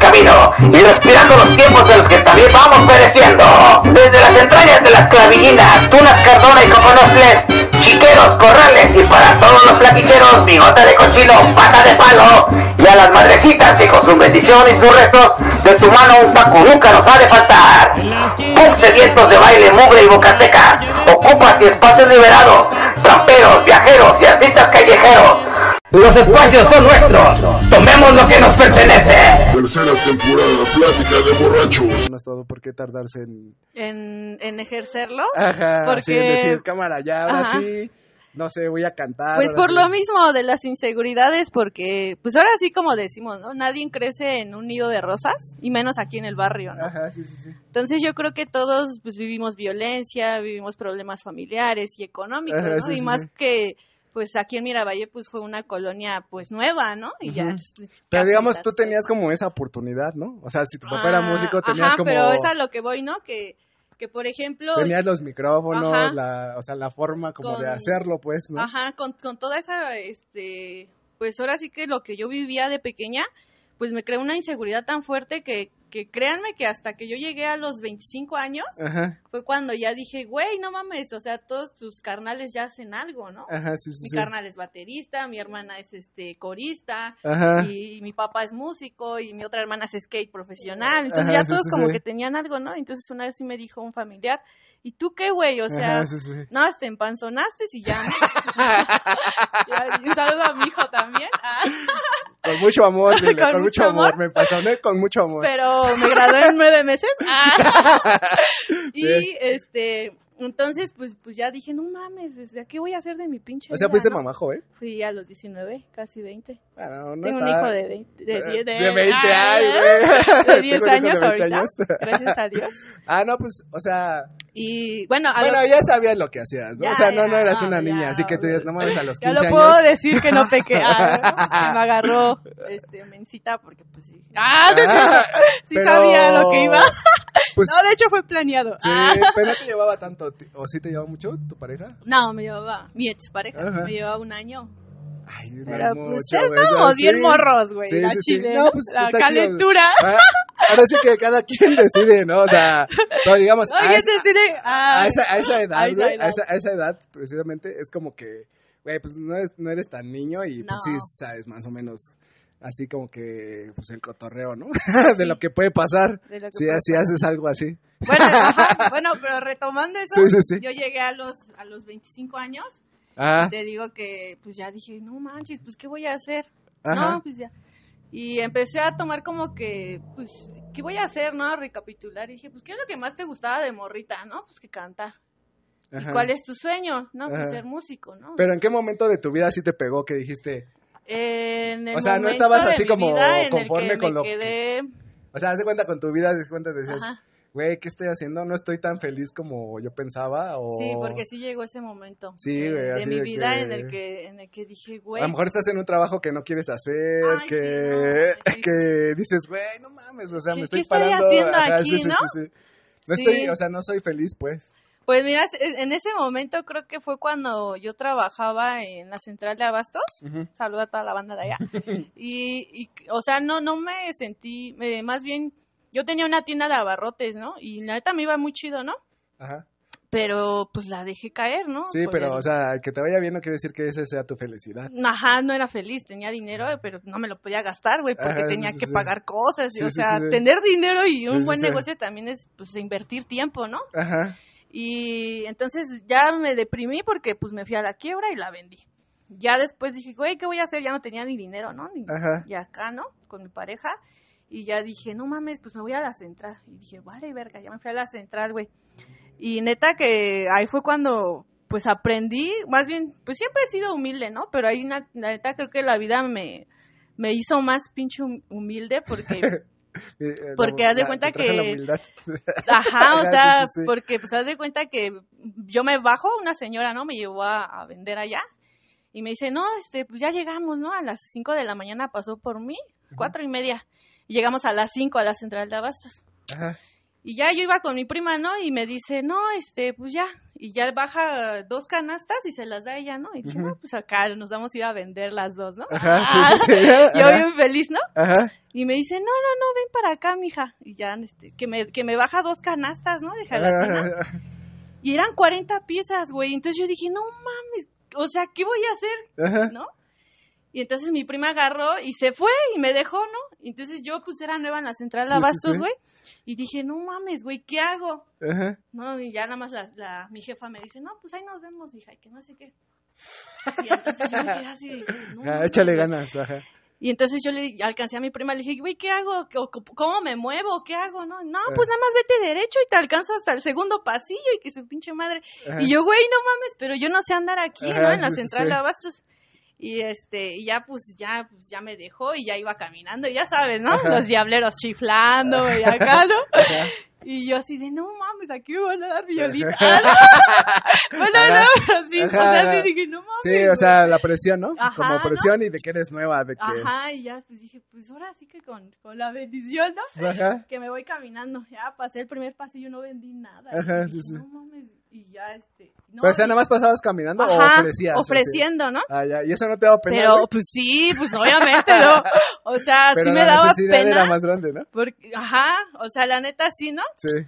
camino y respirando los tiempos de los que también vamos pereciendo. Desde las entrañas de las clavillinas, tunas, cardona y coconocles, chiqueros, corrales y para todos los plaquicheros, bigote de cochino, pata de palo y a las madrecitas que con su bendición y sus restos de su mano un paco nunca nos ha de faltar. de sedientos de baile, mugre y boca seca, ocupas y espacios liberados, tramperos, viajeros y artistas callejeros los espacios son nuestros. Tomemos lo que nos pertenece. Tercera temporada, plática de borrachos. No es todo por qué tardarse en... En, ejercerlo. Ajá, porque... decir, cámara, ya, ahora sí, no sé, voy a cantar. Pues por lo mismo de las inseguridades, porque, pues ahora sí como decimos, ¿no? Nadie crece en un nido de rosas, y menos aquí en el barrio, ¿no? Ajá, sí, sí, sí. Entonces yo creo que todos, pues vivimos violencia, vivimos problemas familiares y económicos, ¿no? y más que pues aquí en Miravalle pues fue una colonia pues nueva, ¿no? Y ya. Pues, pero digamos, tú tenías como esa oportunidad, ¿no? O sea, si tu papá era ah, músico, tenías ajá, Pero es a lo que voy, ¿no? Que, que por ejemplo... Tenías los micrófonos, la, o sea, la forma como de hacerlo, pues, ¿no? Ajá, con, con toda esa, este, pues ahora sí que lo que yo vivía de pequeña, pues me creó una inseguridad tan fuerte que que créanme que hasta que yo llegué a los 25 años, fue cuando ya dije, güey, no mames, o sea, todos tus carnales ya hacen algo, ¿no? Ajá, sí, sí, mi carnal es baterista, mi hermana es este corista, y mi papá es músico, y mi otra hermana es skate profesional, entonces ya todos como que tenían algo, ¿no? Entonces una vez sí me dijo un familiar, ¿y tú qué, güey? O sea, no, te empanzonaste y ya. un saludo a mi hijo también. Ah. con mucho amor, ¿Con, mucho amor. Me empanzoné con mucho amor. Pero me gradué en nueve meses. Ah. y este, entonces, pues, pues ya dije, no mames, ¿desde ¿qué voy a hacer de mi pinche O sea, fuiste ¿no? mamajo, ¿eh? Fui a los 19, casi 20. Bueno, no Tengo un hijo de 20. De, de, 20, años. güey. De 10 años ahorita. Gracias a Dios. Ah, no, pues, o sea. Y bueno, a bueno ya sabías lo que hacías, ¿no? o sea, no, no eras una niña, así que tú dices, no mames, a los 15 años. Ya lo puedo decir que no pequé. Ah, me agarró este, mencita porque, pues sí. Ah, sí sabía lo que iba. Pues no, de hecho fue planeado. Sí, ah. pero no te llevaba tanto. ¿O sí te llevaba mucho tu pareja? No, me llevaba. Mi ex pareja, Me llevaba un año. Ay, pero pues ya estábamos bien morros, güey. la sí, chile, pues, la calentura. Ah, ahora sí que cada quien decide, ¿no? O sea, no, digamos. Ah, a, esa, a, esa, edad, güey. A, esa edad, precisamente, es como que güey, pues no eres, no eres tan niño y pues sí sabes más o menos así como que pues el cotorreo, ¿no? Ah, de lo que puede pasar si haces algo así. Bueno, pero retomando eso, yo llegué a los a los 25 años. Ah. te digo que pues ya dije, "No manches, pues qué voy a hacer?" No, pues ya. Y empecé a tomar como que pues ¿qué voy a hacer, no? A recapitular y dije, "Pues qué es lo que más te gustaba de morrita, ¿no? Pues que cantar." ¿Y cuál es tu sueño? No, pues ser músico, ¿no? Pero en qué momento de tu vida sí te pegó que dijiste, o sea, no estabas así como conforme con lo quedé... O sea, haz de cuenta con tu vida, haz cuenta, decías, güey, ¿qué estoy haciendo? No estoy tan feliz como yo pensaba. O... Sí, porque sí llegó ese momento. Sí, de, mi vida en el que en el que dije, güey. A lo mejor estás en un trabajo que no quieres hacer, que, que dices, güey, no mames, o sea, me estoy, parando. ¿no? sí, sí, sí. No estoy, o sea, no soy feliz, pues. Pues mira, en ese momento creo que fue cuando yo trabajaba en la central de Abastos. Saluda a toda la banda de allá. y, o sea, no, no me sentí, eh, más bien, yo tenía una tienda de abarrotes, ¿no? Y la neta me iba muy chido, ¿no? Ajá. Pero pues la dejé caer, ¿no? Sí, pero, o sea, que te vaya bien no quiere decir que esa sea tu felicidad. Ajá, no era feliz, tenía dinero, pero no me lo podía gastar, güey, porque tenía que pagar cosas. o sea, tener dinero y un buen negocio también es, pues, invertir tiempo, ¿no? Ajá. Y entonces ya me deprimí porque pues me fui a la quiebra y la vendí. Ya después dije, güey, ¿qué voy a hacer? Ya no tenía ni dinero, ¿no? Ni, y acá, ¿no? Con mi pareja. Y ya dije, no mames, pues me voy a la central. Y dije, vale, verga, ya me fui a la central, güey. Y neta que ahí fue cuando pues aprendí, más bien, pues siempre he sido humilde, ¿no? Pero ahí neta creo que la vida me, me hizo más pinche humilde porque Eh, porque haz de cuenta que... Ajá, o ah, sea, porque pues haz de cuenta que yo me bajo, una señora, ¿no? Me llevó a, vender allá y me dice, no, este, pues ya llegamos, ¿no? A las cinco de la mañana pasó por mí, cuatro y media. Y llegamos a las cinco a la central de abastos. Ajá. Y ya yo iba con mi prima, ¿no? Y me dice, no, este, pues ya, y ya baja dos canastas y se las da ella, ¿no? Y dije, no, pues acá nos vamos a ir a vender las dos, ¿no? Ajá, sí, ah, sí, yo bien feliz, ¿no? Ajá. Y me dice, no, no, no, ven para acá, mija. Y ya, este, que me, que me baja dos canastas, ¿no? De las y eran 40 piezas, güey. Entonces yo dije, no mames, o sea, ¿qué voy a hacer? ¿No? Y entonces mi prima agarró y se fue y me dejó, ¿no? Entonces yo, pues era nueva en la central de abastos, güey. Y dije, no mames, güey, ¿qué hago? No, y ya nada más la, mi jefa me dice, no, pues ahí nos vemos, hija, que no sé qué. Y entonces yo me quedé así. Ah, échale ganas, ajá. Y entonces yo le alcancé a mi prima, le dije, güey, ¿qué hago? ¿Cómo me muevo? ¿Qué hago? No, no, pues nada más vete derecho y te alcanzo hasta el segundo pasillo y que su pinche madre. Y yo, güey, no mames, pero yo no sé andar aquí, ¿no? En la central de abastos y este y ya pues ya pues ya me dejó y ya iba caminando y ya sabes no los diableros chiflando y acá no y yo así de no mames aquí me van a dar violita ah, bueno no sí o sea dije no mames sí o sea la presión no como presión y de que eres nueva de que Ajá, y ya pues dije pues ahora sí que con, con la bendición no que me voy caminando ya pasé el primer paso y yo no vendí nada Ajá, sí, sí. no mames y ya este. No, pero o sea, nada más pasabas caminando o ofrecías. Ofreciendo, ¿no? Ah, ya. Y eso no te daba pena. Pero, pues sí, pues obviamente no. O sea, sí me daba pena. Era más grande, ¿no? ajá, o sea, la neta sí, ¿no? Sí.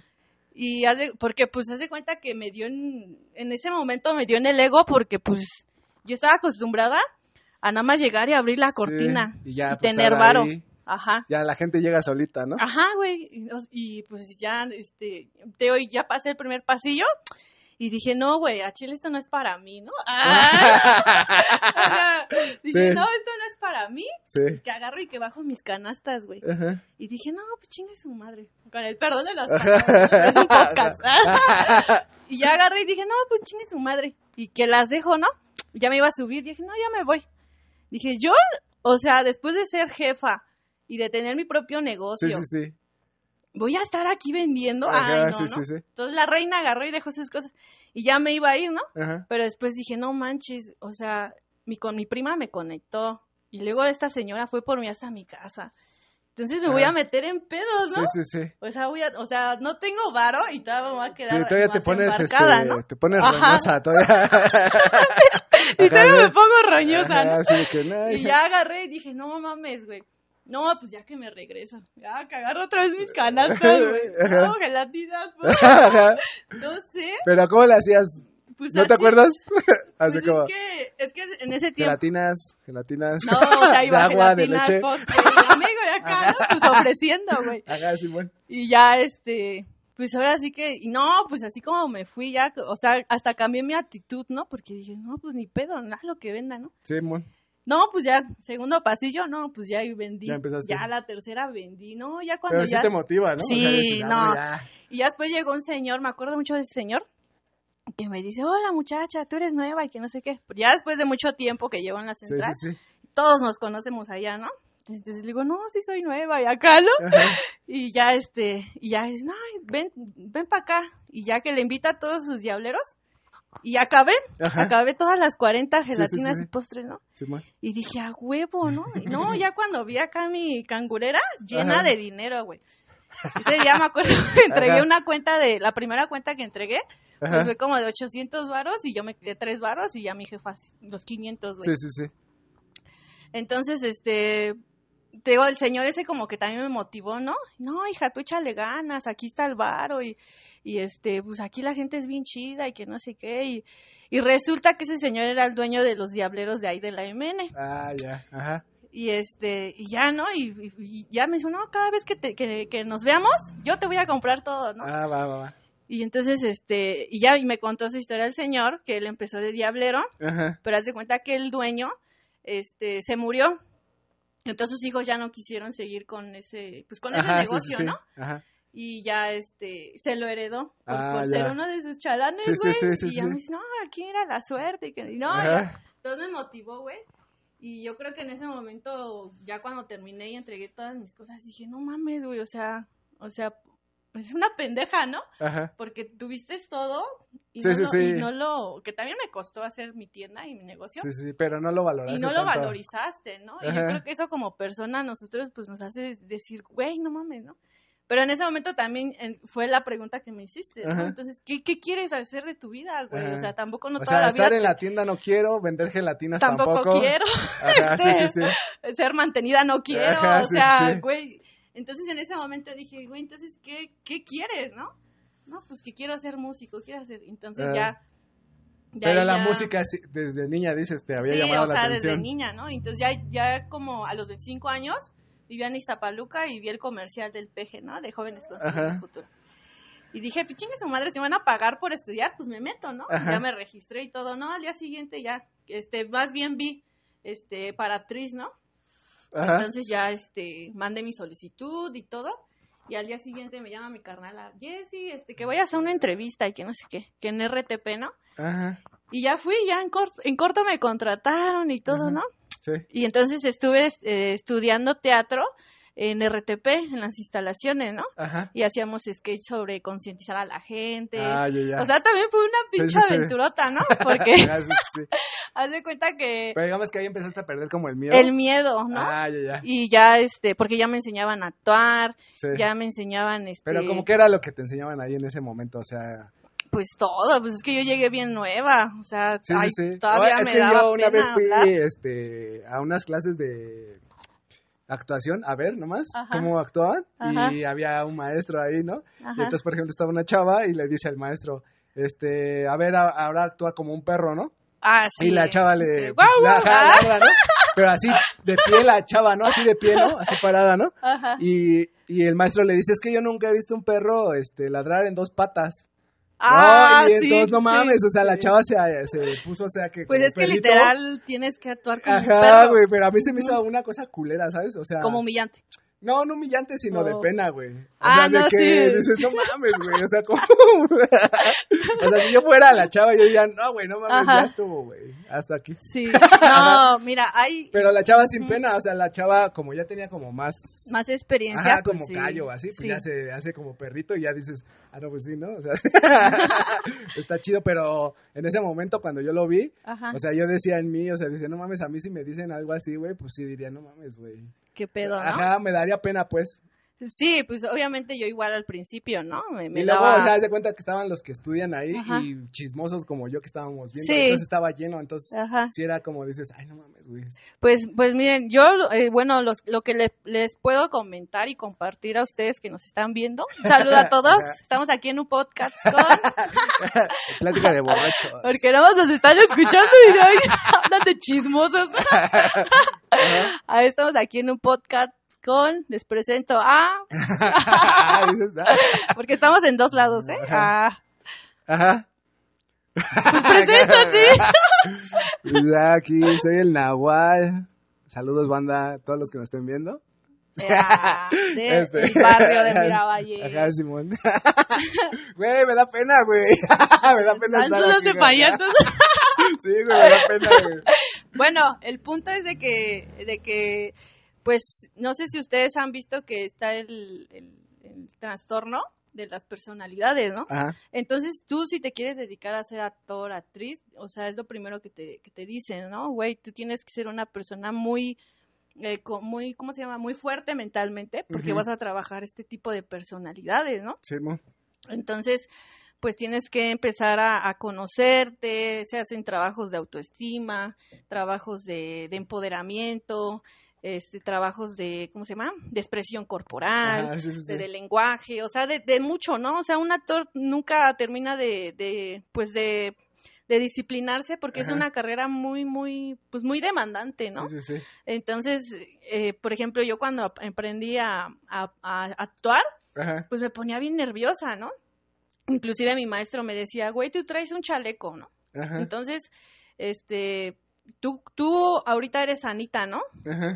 Y hace, porque pues hace cuenta que me dio en, en ese momento me dio en el ego porque pues yo estaba acostumbrada a nada más llegar y abrir la cortina y, pues, tener varo. Ajá. Ya la gente llega solita, ¿no? Ajá, güey. Y, pues ya, este, hoy ya pasé el primer pasillo. Y dije, no, güey, a Chile esto no es para mí, ¿no? dije, no, esto no es para mí. Sí. Que agarro y que bajo mis canastas, güey. Y dije, no, pues chingue su madre. Con el perdón de las es un podcast. y ya agarré y dije, no, pues chingue su madre. Y que las dejo, ¿no? Ya me iba a subir. Dije, no, ya me voy. Dije, yo, o sea, después de ser jefa, y de tener mi propio negocio. Sí, sí, sí. Voy a estar aquí vendiendo. Ajá, sí, Sí, sí. Entonces la reina agarró y dejó sus cosas y ya me iba a ir, ¿no? Ajá. Pero después dije, no manches, o sea, mi, con mi prima me conectó y luego esta señora fue por mí hasta mi casa. Entonces me voy a meter en pedos, ¿no? Sí, sí, sí. O sea, voy a, o sea, no tengo varo y todavía me voy a quedar. Sí, todavía te pones, este, te pones roñosa todavía. y todavía me pongo roñosa, no, y ya agarré y dije, no mames, güey. No, pues ya que me regresa. Ya, que agarro otra vez mis canastas, güey. No, gelatinas, No sé. Pero ¿cómo le hacías? Pues ¿No te acuerdas? Así pues Es que, es que en ese tiempo. Gelatinas, gelatinas. No, o sea, iba de agua, de leche. amigo, ya acá, pues, ofreciendo, güey. Ajá, sí, bueno. Y ya, este. Pues ahora sí que. no, pues así como me fui ya. O sea, hasta cambié mi actitud, ¿no? Porque dije, no, pues ni pedo, nada lo que venda, ¿no? Sí, bueno. No, pues ya, segundo pasillo, no, pues ya vendí. Ya la tercera vendí, no, ya cuando Pero ya... sí te motiva, ¿no? Sí, ah, no. Y ya después llegó un señor, me acuerdo mucho de ese señor, que me dice, hola muchacha, tú eres nueva y que no sé qué. ya después de mucho tiempo que llevo en la central, todos nos conocemos allá, ¿no? Entonces le digo, no, sí soy nueva y acá, ¿no? Y ya este, y ya es, no, ven, ven para acá. Y ya que le invita a todos sus diableros, y acabé, acabé todas las 40 gelatinas y postres, ¿no? Sí, y dije, a huevo, ¿no? no, ya cuando vi acá mi cangurera llena de dinero, güey. Ese día me acuerdo entregué una cuenta de, la primera cuenta que entregué, pues fue como de 800 varos y yo me quedé tres varos y ya mi jefa los 500, güey. Sí, sí, sí. Entonces, este, te digo, el señor ese como que también me motivó, ¿no? No, hija, tú échale ganas, aquí está el varo y, y este, pues aquí la gente es bien chida y que no sé qué, y, resulta que ese señor era el dueño de los diableros de ahí de la MN. Ah, ya, ajá. Y este, y ya, ¿no? Y, ya me dijo, no, cada vez que, que, nos veamos, yo te voy a comprar todo, ¿no? Ah, va, va, va. Y entonces, este, y ya me contó su historia el señor, que él empezó de diablero, ajá. pero hace cuenta que el dueño, este, se murió. Entonces sus hijos ya no quisieron seguir con ese, pues con ese negocio, ¿no? Ajá y ya este se lo heredó por, ah, ser uno de sus chalanes, güey. y ya me dice, no, aquí era la suerte. que, no, Entonces me motivó, güey. Y yo creo que en ese momento, ya cuando terminé y entregué todas mis cosas, dije, no mames, güey, o sea, o sea, es una pendeja, ¿no? Ajá. Porque tuviste todo y, no, lo, que también me costó hacer mi tienda y mi negocio. Sí, sí, pero no lo valoraste. Y no lo valorizaste, ¿no? Y yo creo que eso como persona a nosotros pues nos hace decir, güey, no mames, ¿no? Pero en ese momento también fue la pregunta que me hiciste, Entonces, ¿qué, quieres hacer de tu vida, güey? O sea, tampoco no toda sea, la estar en la tienda no quiero, vender gelatinas tampoco. quiero. Este, ser mantenida no quiero, o sea, güey. Entonces, en ese momento dije, güey, entonces, ¿qué, qué quieres, no? No, pues que quiero hacer músico, quiero hacer... Entonces ya... Pero la música desde niña, dices, te había llamado la atención. Sí, desde niña, ¿no? Entonces ya, ya como a los 25 años vivía en y vi el comercial del PG, ¿no? De jóvenes con el futuro. Y dije, pues su madre, si van a pagar por estudiar, pues me meto, ¿no? Ya me registré y todo, ¿no? Al día siguiente ya, este, más bien vi, este, para actriz, ¿no? Entonces ya, este, mandé mi solicitud y todo. Y al día siguiente me llama mi carnal a Jessy, este, que voy a hacer una entrevista y que no sé qué, que en RTP, ¿no? Ajá. Y ya fui, ya en, corto, en corto me contrataron y todo, ¿no? Sí. Y entonces estuve eh, estudiando teatro en RTP, en las instalaciones, ¿no? Ajá. Y hacíamos sketch sobre concientizar a la gente. Ah, o sea, también fue una pinche sí, aventurota, ¿no? Porque ah, haz de cuenta que... Pero digamos que ahí empezaste a perder como el miedo. El miedo, ¿no? Ah, ya, ya. Y ya, este, porque ya me enseñaban a actuar, ya me enseñaban, este... Pero como que era lo que te enseñaban ahí en ese momento, o sea pues todo, pues es que yo llegué bien nueva, o sea, sí, sí. todavía es que yo una vez fui este, a unas clases de actuación, a ver nomás cómo actuaban y había un maestro ahí, ¿no? Y entonces, por ejemplo, estaba una chava y le dice al maestro, este, a ver, ahora actúa como un perro, ¿no? Ah, sí. Y la chava le... Este, pues, ¿no? Pero así, de pie la chava, ¿no? Así de pie, ¿no? Así parada, ¿no? Ajá. Y, y el maestro le dice, es que yo nunca he visto un perro este, ladrar en dos patas. Ah, no, entonces no mames, o sea, la chava se, se, puso, o sea, que. Pues es que literal tienes que actuar como. Ajá, güey, pero a mí se me hizo una cosa culera, ¿sabes? O sea. Como humillante. No, no humillante, sino de oh. pena, güey. O ah, sea, de que dices, no mames, güey. O sea, como... o sea, si yo fuera la chava, yo diría, no, güey, no mames, ya estuvo, güey. Hasta aquí. Sí. No, mira, hay. Pero la chava sin pena, o sea, la chava, como ya tenía como más. Más experiencia. Ajá, pues como callo, así, pues ya se hace como perrito y ya dices, ah, no, pues sí, ¿no? O sea, está chido, pero en ese momento cuando yo lo vi, Ajá. o sea, yo decía en mí, o sea, decía... no mames, a mí si me dicen algo así, güey, pues sí diría, no mames, güey qué pedo, Ajá, me daría pena, pues. Sí, pues obviamente yo igual al principio, ¿no? Me, me y luego, daba... das cuenta que estaban los que estudian ahí y chismosos como yo que estábamos viendo, sí. entonces estaba lleno, entonces Ajá. sí era como dices, ay, no mames, güey. Pues, pues miren, yo, eh, bueno, lo que les puedo comentar y compartir a ustedes que nos están viendo, Saluda a todos, estamos aquí en un podcast con... Plática de borrachos. Porque nada más nos están escuchando y de chismosos. A estamos aquí en un podcast con, les presento a... Ah". Porque estamos en dos lados, ¿eh? Ajá. Ah. Ajá. a ti. Pues aquí soy el Nahual. Saludos, banda, a todos los que nos estén viendo. Eh, ah, este. el barrio de Miravalle. Ajá, Simón. Güey, me da pena, güey. me da pena estar aquí, de payatos? sí, güey, me da pena, güey. Bueno, el punto es de que, de que, pues, no sé si ustedes han visto que está el, el, trastorno de las personalidades, ¿no? Ajá. Entonces tú si te quieres dedicar a ser actor, actriz, o sea, es lo primero que te, que te dicen, ¿no? Güey, tú tienes que ser una persona muy, eh, muy, ¿cómo se llama? Muy fuerte mentalmente porque vas a trabajar este tipo de personalidades, ¿no? Sí, mo. Entonces, pues tienes que empezar a, conocerte, se hacen trabajos de autoestima, trabajos de, de empoderamiento, este, trabajos de, ¿cómo se llama? De expresión corporal, De, lenguaje, o sea, de, de, mucho, ¿no? O sea, un actor nunca termina de, pues de disciplinarse porque es una carrera muy, muy, pues muy demandante, ¿no? Entonces, eh, por ejemplo, yo cuando emprendí a, actuar, pues me ponía bien nerviosa, ¿no? inclusive mi maestro me decía, güey, tú traes un chaleco, ¿no? Entonces, este, tú, tú ahorita eres Anita, ¿no?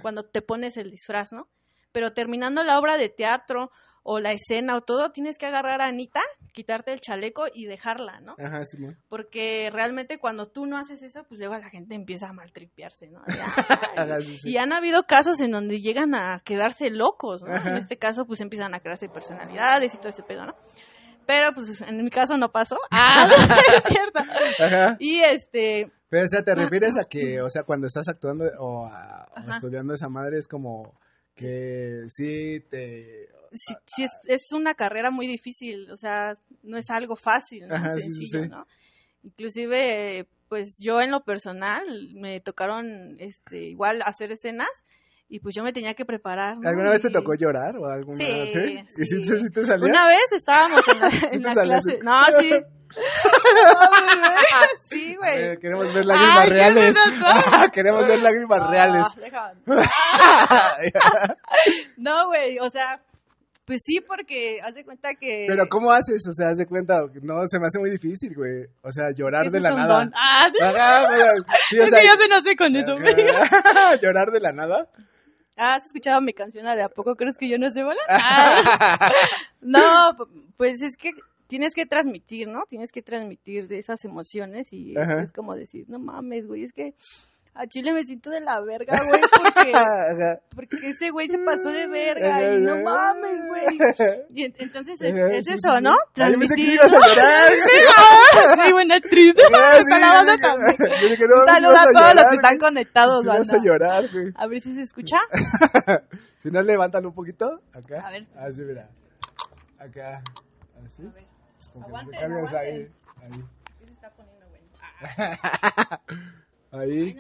Cuando te pones el disfraz, ¿no? Pero terminando la obra de teatro o la escena o todo, tienes que agarrar a Anita, quitarte el chaleco y dejarla, ¿no? Ajá, sí, Porque realmente cuando tú no haces eso, pues luego la gente empieza a maltripearse, ¿no? Y, han habido casos en donde llegan a quedarse locos, ¿no? En este caso, pues empiezan a crearse personalidades y todo ese pedo, ¿no? Pero pues en mi caso no pasó. Ah, es cierto. Ajá. Y este... Pero o sea, ¿te refieres a que, o sea, cuando estás actuando o, estudiando esa madre es como que sí te... Sí, ah, ah. es, una carrera muy difícil, o sea, no es algo fácil, ¿no? sencillo, ¿no? Inclusive, pues yo en lo personal me tocaron este igual hacer escenas y pues yo me tenía que preparar. ¿Alguna vez te tocó llorar o alguna sí, vez? sí. te Una vez estábamos en la, clase. No, sí. sí, güey. queremos ver lágrimas ah, reales. queremos ver lágrimas reales. no, güey, o sea, pues sí, porque haz de cuenta que. Pero ¿cómo haces? O sea, haz de cuenta, no, se me hace muy difícil, güey. O sea, llorar de la nada. Ah, sí, o sea, es que yo se nace con eso, güey. llorar de la nada. Ah, ¿has escuchado mi canción? ¿A poco crees que yo no sé volar? Ah. no, pues es que tienes que transmitir, ¿no? Tienes que transmitir de esas emociones y es como decir, no mames, güey, es que a Chile me siento de la verga, güey, porque, porque ese güey se pasó de verga y no mames, güey. Y entonces es, eso, ¿no? Transmitir. Ah, yo pensé que ibas a llorar. Sí, buena actriz. Un pues, a todos los que están conectados, güey. Vamos pues, a llorar, güey. A ver si se escucha. si no, levántalo un poquito. Acá. A ver. Así, ah, mira. Acá. Así. A ver. Pues, Aguante, Ahí. ahí. ¿Qué se está poniendo, güey? Ahí.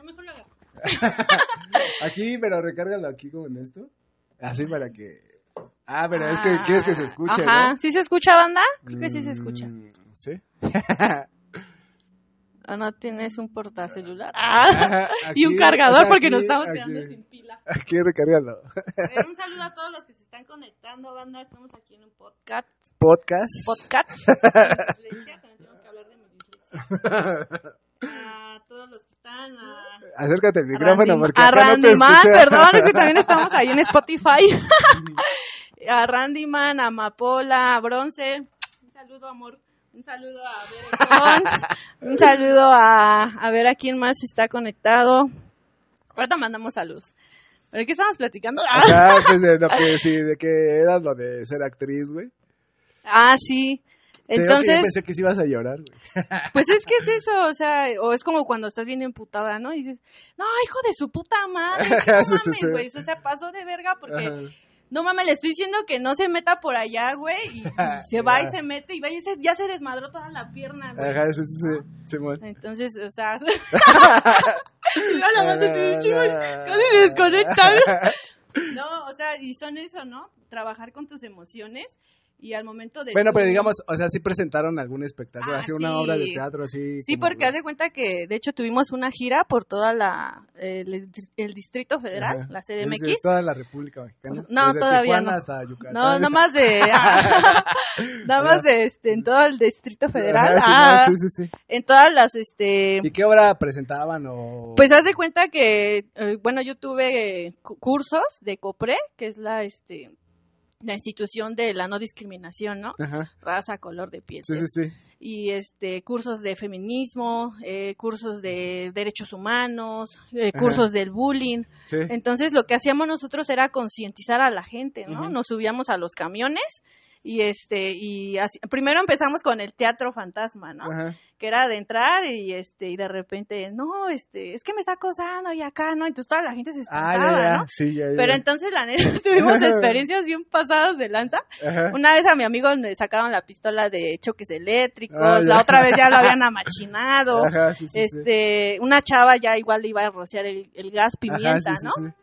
aquí, pero recárgalo aquí como en esto. Así para que. Ah, pero es que quieres que se ah, escuche. Ajá. ¿Sí se escucha, banda? Creo que sí se mm, escucha. Sí. Ah, no tienes un portacelular ah, y un cargador porque nos estamos quedando sin pila. Aquí recárgalo. un saludo a todos los que se están conectando, banda. Estamos aquí en un podcast. Podcast. Podcast. también tengo que hablar de Acércate al micrófono porque a Randy Man, perdón, es que también estamos ahí en Spotify. a Randy Man, a Mapola, a Bronce. Un saludo, amor. Un saludo a Un saludo a, ver a quién más está conectado. Ahorita mandamos saludos. ¿Pero qué estamos platicando? Ah, pues de, que, sí, de que lo de ser actriz, güey. Ah, sí. Entonces, yo pensé que sí ibas a llorar, güey. Pues es que es eso, o sea, o es como cuando estás bien emputada, ¿no? Y dices, no, hijo de su puta madre, no mames, güey, eso se pasó de verga porque... no mames, le estoy diciendo que no se meta por allá, güey, y, se va y se mete y, va y se, ya se desmadró toda la pierna, güey. Ajá, eso sí, sí, Entonces, o sea, no, la madre te casi ah. desconectado. no, o sea, y son eso, ¿no? Trabajar con tus emociones y al momento de... Bueno, pero digamos, o sea, sí presentaron algún espectáculo, ah, así una obra de teatro, así... Sí, porque haz de cuenta que, de hecho, tuvimos una gira por toda la... el, Distrito Federal, la CDMX. toda la República Mexicana. No, todavía Tijuana no. hasta Yucatán. No, nada más de... Ah, nada más de, este, en todo el Distrito Federal. ah, sí, sí, sí, En todas las, este... ¿Y qué obra presentaban o...? Pues haz de cuenta que, eh, bueno, yo tuve eh, cursos de COPRE, que es la, este la institución de la no discriminación, ¿no? Raza, color de piel. Sí, sí, sí. Y este, cursos de feminismo, eh, cursos de derechos humanos, eh, cursos del bullying. Entonces, lo que hacíamos nosotros era concientizar a la gente, ¿no? Nos subíamos a los camiones y este, y primero empezamos con el teatro fantasma, ¿no? Que era de entrar y este, y de repente, no, este, es que me está acosando y acá, ¿no? Entonces toda la gente se ah, espantaba, ah, ya, ¿no? Sí, ya, Pero entonces la neta tuvimos experiencias bien pasadas de lanza. Una vez a mi amigo le sacaron la pistola de choques eléctricos, ah, la otra vez ya lo habían amachinado. Ajá, este, una chava ya igual iba a rociar el, gas pimienta, ¿no?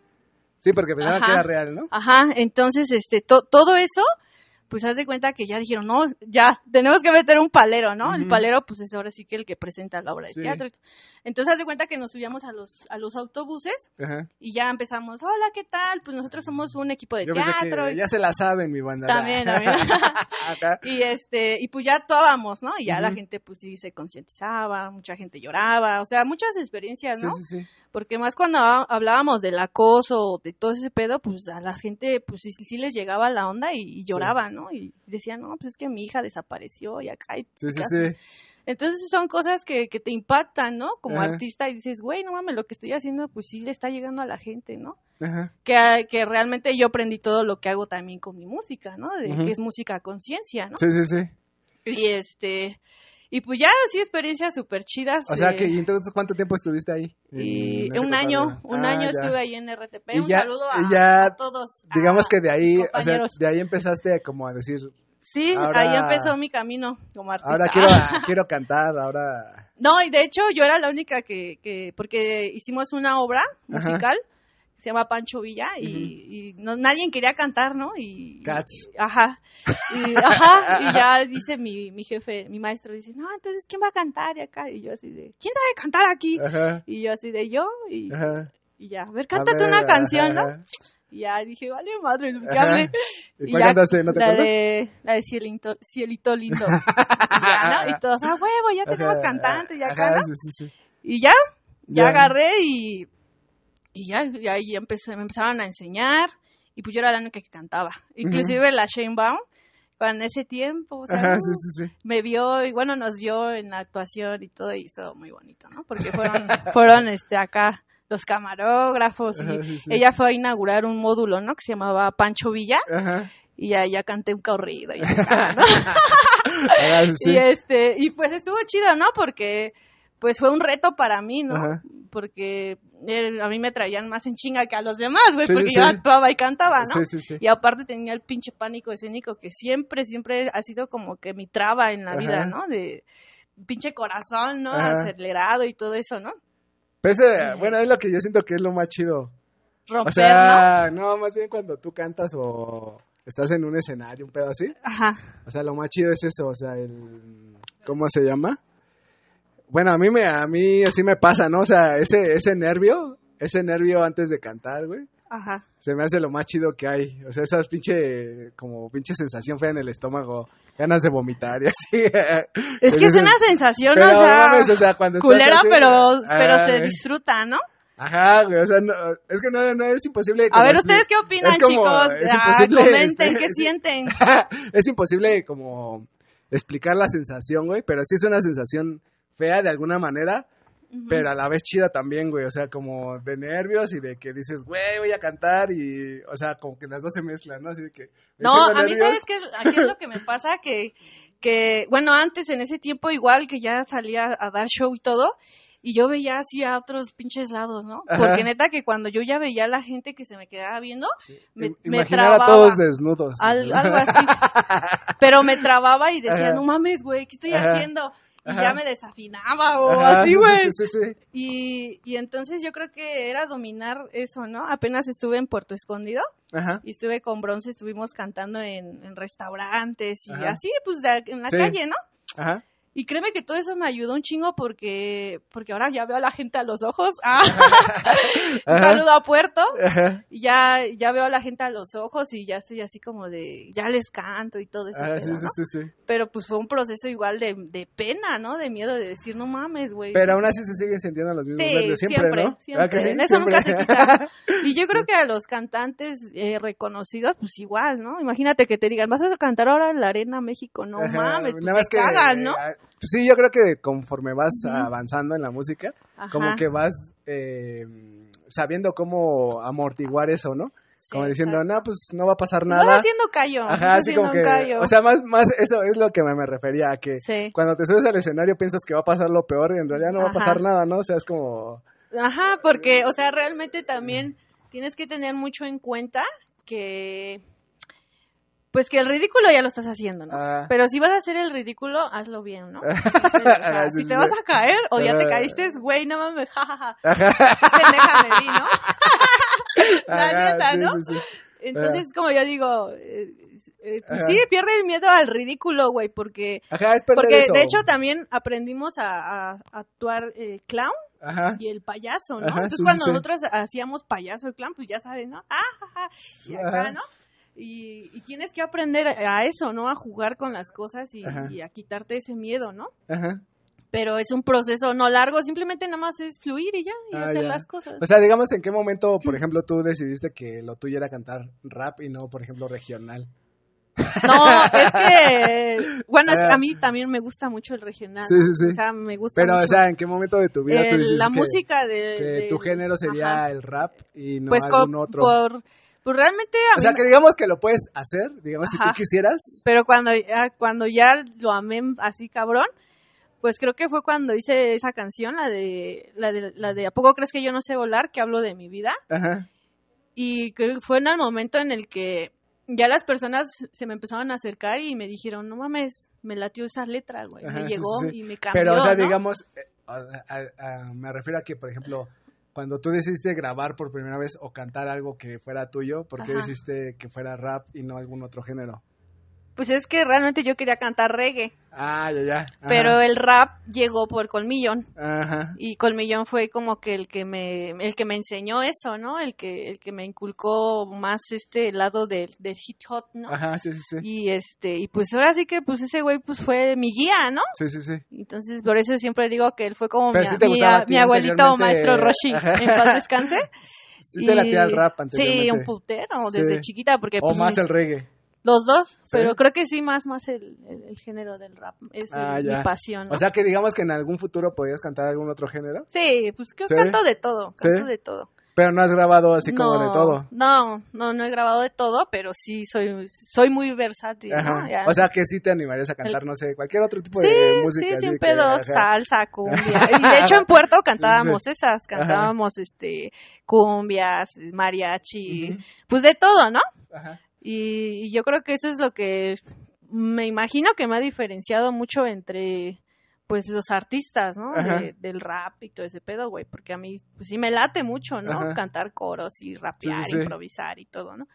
Sí, porque pensaba que era real, ¿no? Ajá, entonces este, todo eso pues haz de cuenta que ya dijeron, no, ya, tenemos que meter un palero, ¿no? El palero, pues es ahora sí que el que presenta la obra de teatro. Entonces haz de cuenta que nos subíamos a los, a los autobuses y ya empezamos, hola, ¿qué tal? Pues nosotros somos un equipo de teatro. ya se la saben, mi banda. También, también. y este, y pues ya actuábamos, ¿no? Y ya la gente, pues sí, se concientizaba, mucha gente lloraba, o sea, muchas experiencias, ¿no? Sí, porque más cuando hablábamos del acoso, de todo ese pedo, pues a la gente, pues sí, les llegaba la onda y, lloraban, lloraba, ¿no? Y decían, no, pues es que mi hija desapareció y acá. Y sí, sí, sí. Entonces son cosas que, que te impactan, ¿no? Como artista y dices, güey, no mames, lo que estoy haciendo, pues sí le está llegando a la gente, ¿no? Ajá. Que, que realmente yo aprendí todo lo que hago también con mi música, ¿no? De, que es música conciencia, ¿no? Sí, sí, sí. Y este, y pues ya, así experiencias súper chidas. O sea, eh. que, ¿y entonces cuánto tiempo estuviste ahí? un año, un ah, año estuve ahí en RTP. un saludo a, todos. Digamos que de ahí, de ahí empezaste como a decir... Sí, ahí empezó mi camino como artista. Ahora ah. quiero, cantar, ahora... No, y de hecho yo era la única que, que porque hicimos una obra musical se llama Pancho Villa y, nadie quería cantar, ¿no? Y, ajá, y, ajá, y ya dice mi, mi jefe, mi maestro, dice, no, entonces, ¿quién va a cantar y acá? Y yo así de, ¿quién sabe cantar aquí? Y yo así de, yo, y, y ya, a ver, cántate una canción, ¿no? Y ya dije, vale madre, lo ¿Y cuál cantaste? ¿No te la acuerdas? De, la de Cielito, Cielito Lindo. y, ¿no? y todos, ah, huevo, ya tenemos cantante, ya acá, ¿no? sí, sí, sí. Y ya, ya agarré y y ya, ahí empecé, me empezaban a enseñar y pues yo era la única que cantaba. Inclusive la Shane Baum, en ese tiempo, me vio y bueno, nos vio en la actuación y todo y todo muy bonito, ¿no? Porque fueron, fueron este, acá los camarógrafos y ella fue a inaugurar un módulo, ¿no? Que se llamaba Pancho Villa. y Y ya canté un corrido y, ah, y este y pues estuvo chido, ¿no? Porque pues fue un reto para mí, ¿no? Porque a mí me traían más en chinga que a los demás, güey, porque yo actuaba y cantaba, ¿no? Sí, sí, y aparte tenía el pinche pánico escénico que siempre, siempre ha sido como que mi traba en la vida, ¿no? De pinche corazón, ¿no? Acelerado y todo eso, ¿no? Pese, eh. bueno, es lo que yo siento que es lo más chido. Romper, ¿no? no, más bien cuando tú cantas o estás en un escenario, un pedo así. Ajá. O sea, lo más chido es eso, o sea, el ¿cómo se llama? bueno, a mí, me, a mí así me pasa, ¿no? O sea, ese, ese nervio, ese nervio antes de cantar, güey. Ajá. Se me hace lo más chido que hay. O sea, esa pinche, como pinche sensación fea en el estómago, ganas de vomitar y así. Es que es una sensación, o, sea, culera, pero, ah, pero se disfruta, ¿no? Ajá, güey, o sea, es que no, es imposible. a ver, ¿ustedes qué opinan, chicos? Ah, comenten, este ¿qué sienten? es imposible como explicar la sensación, güey, pero sí es una sensación fea de alguna manera, pero a la vez chida también, güey, o sea, como de nervios y de que dices, güey, voy a cantar y, o sea, como que las dos se mezclan, ¿no? Así que... No, a mí sabes qué, aquí es lo que me pasa, que, que, bueno, antes en ese tiempo igual que ya salía a dar show y todo, y yo veía así a otros pinches lados, ¿no? Porque neta que cuando yo ya veía a la gente que se me quedaba viendo, me, trababa. a todos desnudos. algo así. Pero me trababa y decía, no mames, güey, ¿qué estoy haciendo? y ya me desafinaba o así, güey. Sí, sí, sí, y, entonces yo creo que era dominar eso, ¿no? Apenas estuve en Puerto Escondido y estuve con Bronce, estuvimos cantando en, restaurantes y así, pues en la calle, ¿no? Ajá. Y créeme que todo eso me ayudó un chingo porque, porque ahora ya veo a la gente a los ojos. Ah. saludo a Puerto. ya, ya veo a la gente a los ojos y ya estoy así como de, ya les canto y todo eso. Ah, Pero pues fue un proceso igual de, de pena, ¿no? De miedo de decir, no mames, güey. Pero aún así se siguen sintiendo los mismos nervios siempre, siempre, ¿no? Siempre, Eso nunca se quita. Y yo creo que a los cantantes eh, reconocidos, pues igual, ¿no? Imagínate que te digan, vas a cantar ahora en la Arena México, no mames, pues se cagan, ¿no? Eh, sí, yo creo que conforme vas avanzando en la música, como que vas eh, sabiendo cómo amortiguar eso, ¿no? como diciendo, no, pues no va a pasar nada. Vas haciendo callo. Ajá, así como que. Callo. O sea, más, más eso es lo que me, refería, a que cuando te subes al escenario piensas que va a pasar lo peor y en realidad no va a pasar nada, ¿no? O sea, es como. Ajá, porque, o sea, realmente también tienes que tener mucho en cuenta que pues que el ridículo ya lo estás haciendo, ¿no? Ah. Pero si vas a hacer el ridículo, hazlo bien, ¿no? si te vas a caer o ya te ah. caíste, güey, no mames, jajaja. Pendeja de mí, ¿no? La neta, ¿no? Entonces, como yo digo, eh, eh, pues sí, pierde el miedo al ridículo, güey, porque... Ajá, es porque de hecho también aprendimos a, actuar el eh, clown y el payaso, ¿no? Entonces cuando nosotros hacíamos payaso y clown, pues ya sabes, ¿no? Ah, ja, y acá, ¿no? Y, tienes que aprender a eso, ¿no? A jugar con las cosas y, a quitarte ese miedo, ¿no? Ajá. Pero es un proceso no largo, simplemente nada más es fluir y ya, y ah, hacer las cosas. O sea, digamos, ¿en qué momento, por ejemplo, tú decidiste que lo tuyo era cantar rap y no, por ejemplo, regional? No, es que, bueno, ah. a mí también me gusta mucho el regional. Sí, sí, sí. O sea, me gusta Pero, o sea, ¿en qué momento de tu vida tú La música que, de, tu género sería el rap y no pues algún otro? Pues realmente O sea, que digamos que lo puedes hacer, digamos, si tú quisieras. Pero cuando ya, cuando ya lo amé así cabrón, pues creo que fue cuando hice esa canción, la de, la de, la ¿A poco crees que yo no sé volar? Que hablo de mi vida. Ajá. Y creo que fue en el momento en el que ya las personas se me empezaron a acercar y me dijeron, no mames, me latió esa letra, güey. me llegó y me cambió. Pero, o sea, digamos, eh, me refiero a que, por ejemplo, cuando tú decidiste grabar por primera vez o cantar algo que fuera tuyo, ¿por qué decidiste que fuera rap y no algún otro género? Pues es que realmente yo quería cantar reggae. Ah, ya, ya. Pero el rap llegó por Colmillón. Ajá. Y Colmillón fue como que el que me, el que me enseñó eso, ¿no? El que, el que me inculcó más este lado del, del hip hop, ¿no? Ajá, sí, sí, sí. Y este, y pues ahora sí que pues ese güey pues fue mi guía, ¿no? Sí, sí, sí. Entonces por eso siempre digo que él fue como mi, abuelito mi, maestro Roshi. En paz descanse. Sí, te rap Sí, un putero desde chiquita porque... O pues, más el reggae. Los dos, pero creo que sí más más el, género del rap, es ah, mi, pasión. O sea que digamos que en algún futuro podrías cantar algún otro género. Sí, pues que canto de todo, canto de todo. Pero no has grabado así como de todo. No, no, no he grabado de todo, pero sí soy, soy muy versátil. O sea que sí te animarías a cantar, no sé, cualquier otro tipo de música. Sí, sin pedo, salsa, cumbia. y de hecho en Puerto cantábamos esas, cantábamos este cumbias, mariachi, pues de todo, ¿no? Ajá. Y, yo creo que eso es lo que me imagino que me ha diferenciado mucho entre pues los artistas, ¿no? del rap y todo ese pedo, güey, porque a mí pues, sí me late mucho, ¿no? Cantar coros y rapear, improvisar y todo, ¿no?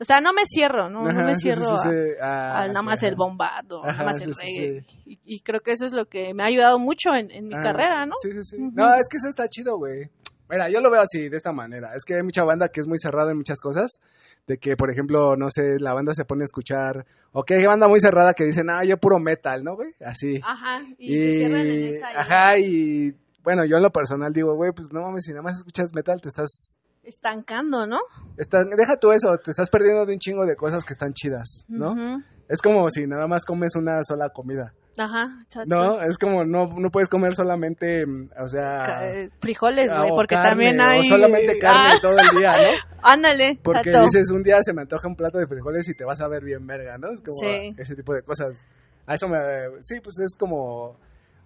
O sea, no me cierro, ¿no? no me cierro a, ah, nada más el bombado, nada más el reggae. Y, creo que eso es lo que me ha ayudado mucho en, mi ah, carrera, ¿no? Sí, sí, sí. No, es que eso está chido, güey. Mira, yo lo veo así, de esta manera. Es que hay mucha banda que es muy cerrada en muchas cosas. De que, por ejemplo, no sé, la banda se pone a escuchar. O que hay banda muy cerrada que dicen, ah, yo puro metal, ¿no, güey? Así. Ajá, y, se cierran en esa. Ajá, y bueno, yo en lo personal digo, güey, pues no mames, si nada más escuchas metal, te estás estancando, ¿no? deja tú eso, te estás perdiendo de un chingo de cosas que están chidas, ¿no? Es como si nada más comes una sola comida. Ajá, No, es como no, no puedes comer solamente, o sea, eh, frijoles, güey, porque también hay o solamente ah. carne todo el día, ¿no? Ándale, Porque dices, un día se me antoja un plato de frijoles y te vas a ver bien verga, ¿no? Es como ese tipo de cosas. A eso me sí, pues es como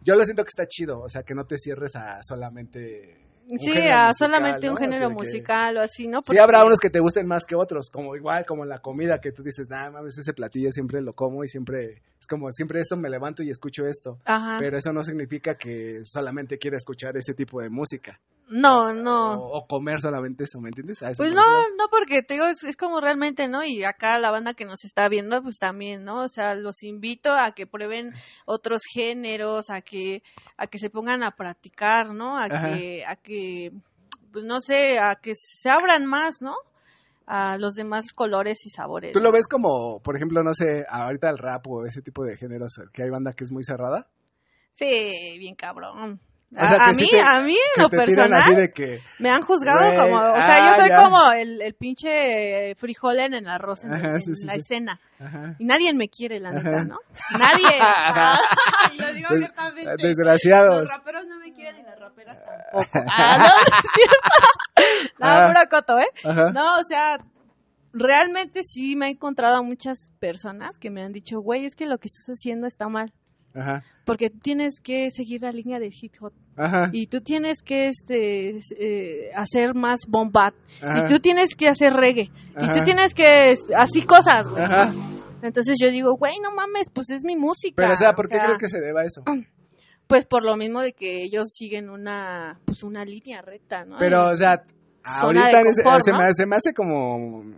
yo lo siento que está chido, o sea, que no te cierres a solamente sí, ah, solamente un género musical o así, ¿no? Sí, habrá unos que te gusten más que otros, como igual, como la comida que tú dices, nada mames, ese platillo siempre lo como y siempre, es como siempre esto me levanto y escucho esto. Pero eso no significa que solamente quiera escuchar ese tipo de música. No, no. O, comer solamente eso, ¿me entiendes? pues no, no, porque te digo, es, como realmente, ¿no? Y acá la banda que nos está viendo, pues también, ¿no? O sea, los invito a que prueben otros géneros, a que, a que se pongan a practicar, ¿no? A que, a que, pues no sé, a que se abran más, ¿no? a los demás colores y sabores. ¿Tú lo ves como, por ejemplo, no sé, ahorita el rap o ese tipo de géneros, que hay banda que es muy cerrada? Sí, bien cabrón a, mí, a mí en lo personal, que, me han juzgado como, o sea, yo ah, soy como el, pinche frijol en el arroz en, la escena. Y nadie me quiere, la neta, ¿no? Nadie. lo digo abiertamente. Desgraciados. Los raperos no me quieren y las raperas tampoco. Ah, no, cierto. Ah. ¿eh? No, o sea, realmente sí me he encontrado a muchas personas que me han dicho, güey, es que lo que estás haciendo está mal porque Porque tienes que seguir la línea de hip hop. Y tú tienes que este eh, hacer más bombat. Y tú tienes que hacer reggae. Y tú tienes que así cosas, Entonces yo digo, güey, no mames, pues es mi música. Pero o sea, ¿por qué crees que se deba a eso? Pues por lo mismo de que ellos siguen una pues una línea recta, ¿no? Pero o sea, ahorita se me hace como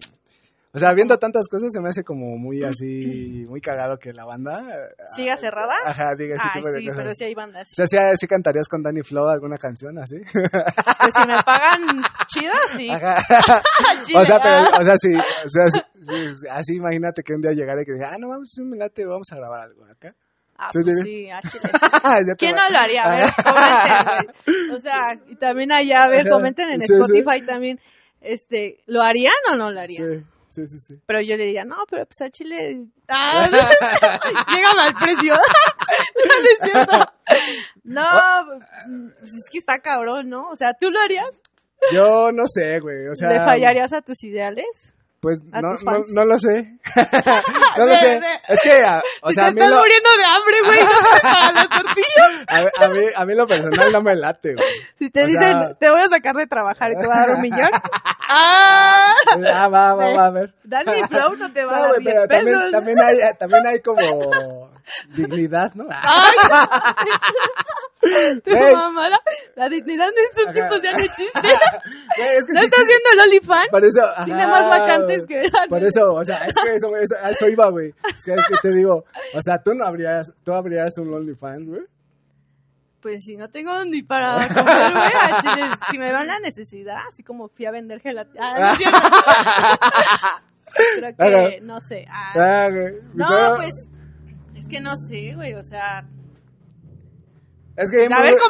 o sea, viendo tantas cosas se me hace como muy así, muy cagado que la banda. Ah, ¿Siga ah, cerrada? Ajá, diga así. Ay, sí, pero sí hay bandas. O sea, si cantarías con Danny Flow alguna canción así. Que pues, si me pagan chida, sí. Ajá. O sea, pero, ah. o sea, sí, o sea, sí, así imagínate que un día llegara y que dijera, ah, no, vamos, un vamos a grabar algo acá. Ah, sí, pues sí, sí. ¿Quién no lo haría? A ver, comenten, O sea, y también allá, a ver, comenten en Spotify también. Este, ¿lo harían o no lo harían? Sí, sí, sí. Pero yo diría, no, pero pues a Chile. Ah, llega Llegan al precio. no, oh. pues, es que está cabrón, ¿no? O sea, ¿tú lo harías? Yo no sé, güey. O sea. ¿Le fallarías a tus ideales? Pues no, no, lo sé. no lo sé. Es que, ah, o sea, te a mí estás muriendo de hambre, güey, las tortillas. A, mí, a mí lo personal no me late, güey. Si te dicen, te voy a sacar de trabajar y te voy a dar un millón. ¡Ah! Pues, ah va, va, va, a ver. Dani Flow no te va a dar 10 también, hay, también hay como dignidad, ¿no? Ay, la, dignidad de esos tipos ya no existe. que ¿No estás viendo el OnlyFans? Tiene más vacantes que... Por eso, o sea, es que eso, eso, iba, güey. Es que, es que te digo, o sea, tú no habrías, tú habrías un OnlyFans, güey pues si no tengo ni para comer, güey, si me van la necesidad, así como fui a vender gelatina. Ah, no, ah. que, no sé. Ah. no, pues es que no sé, güey, o sea. Es que ya, involucra,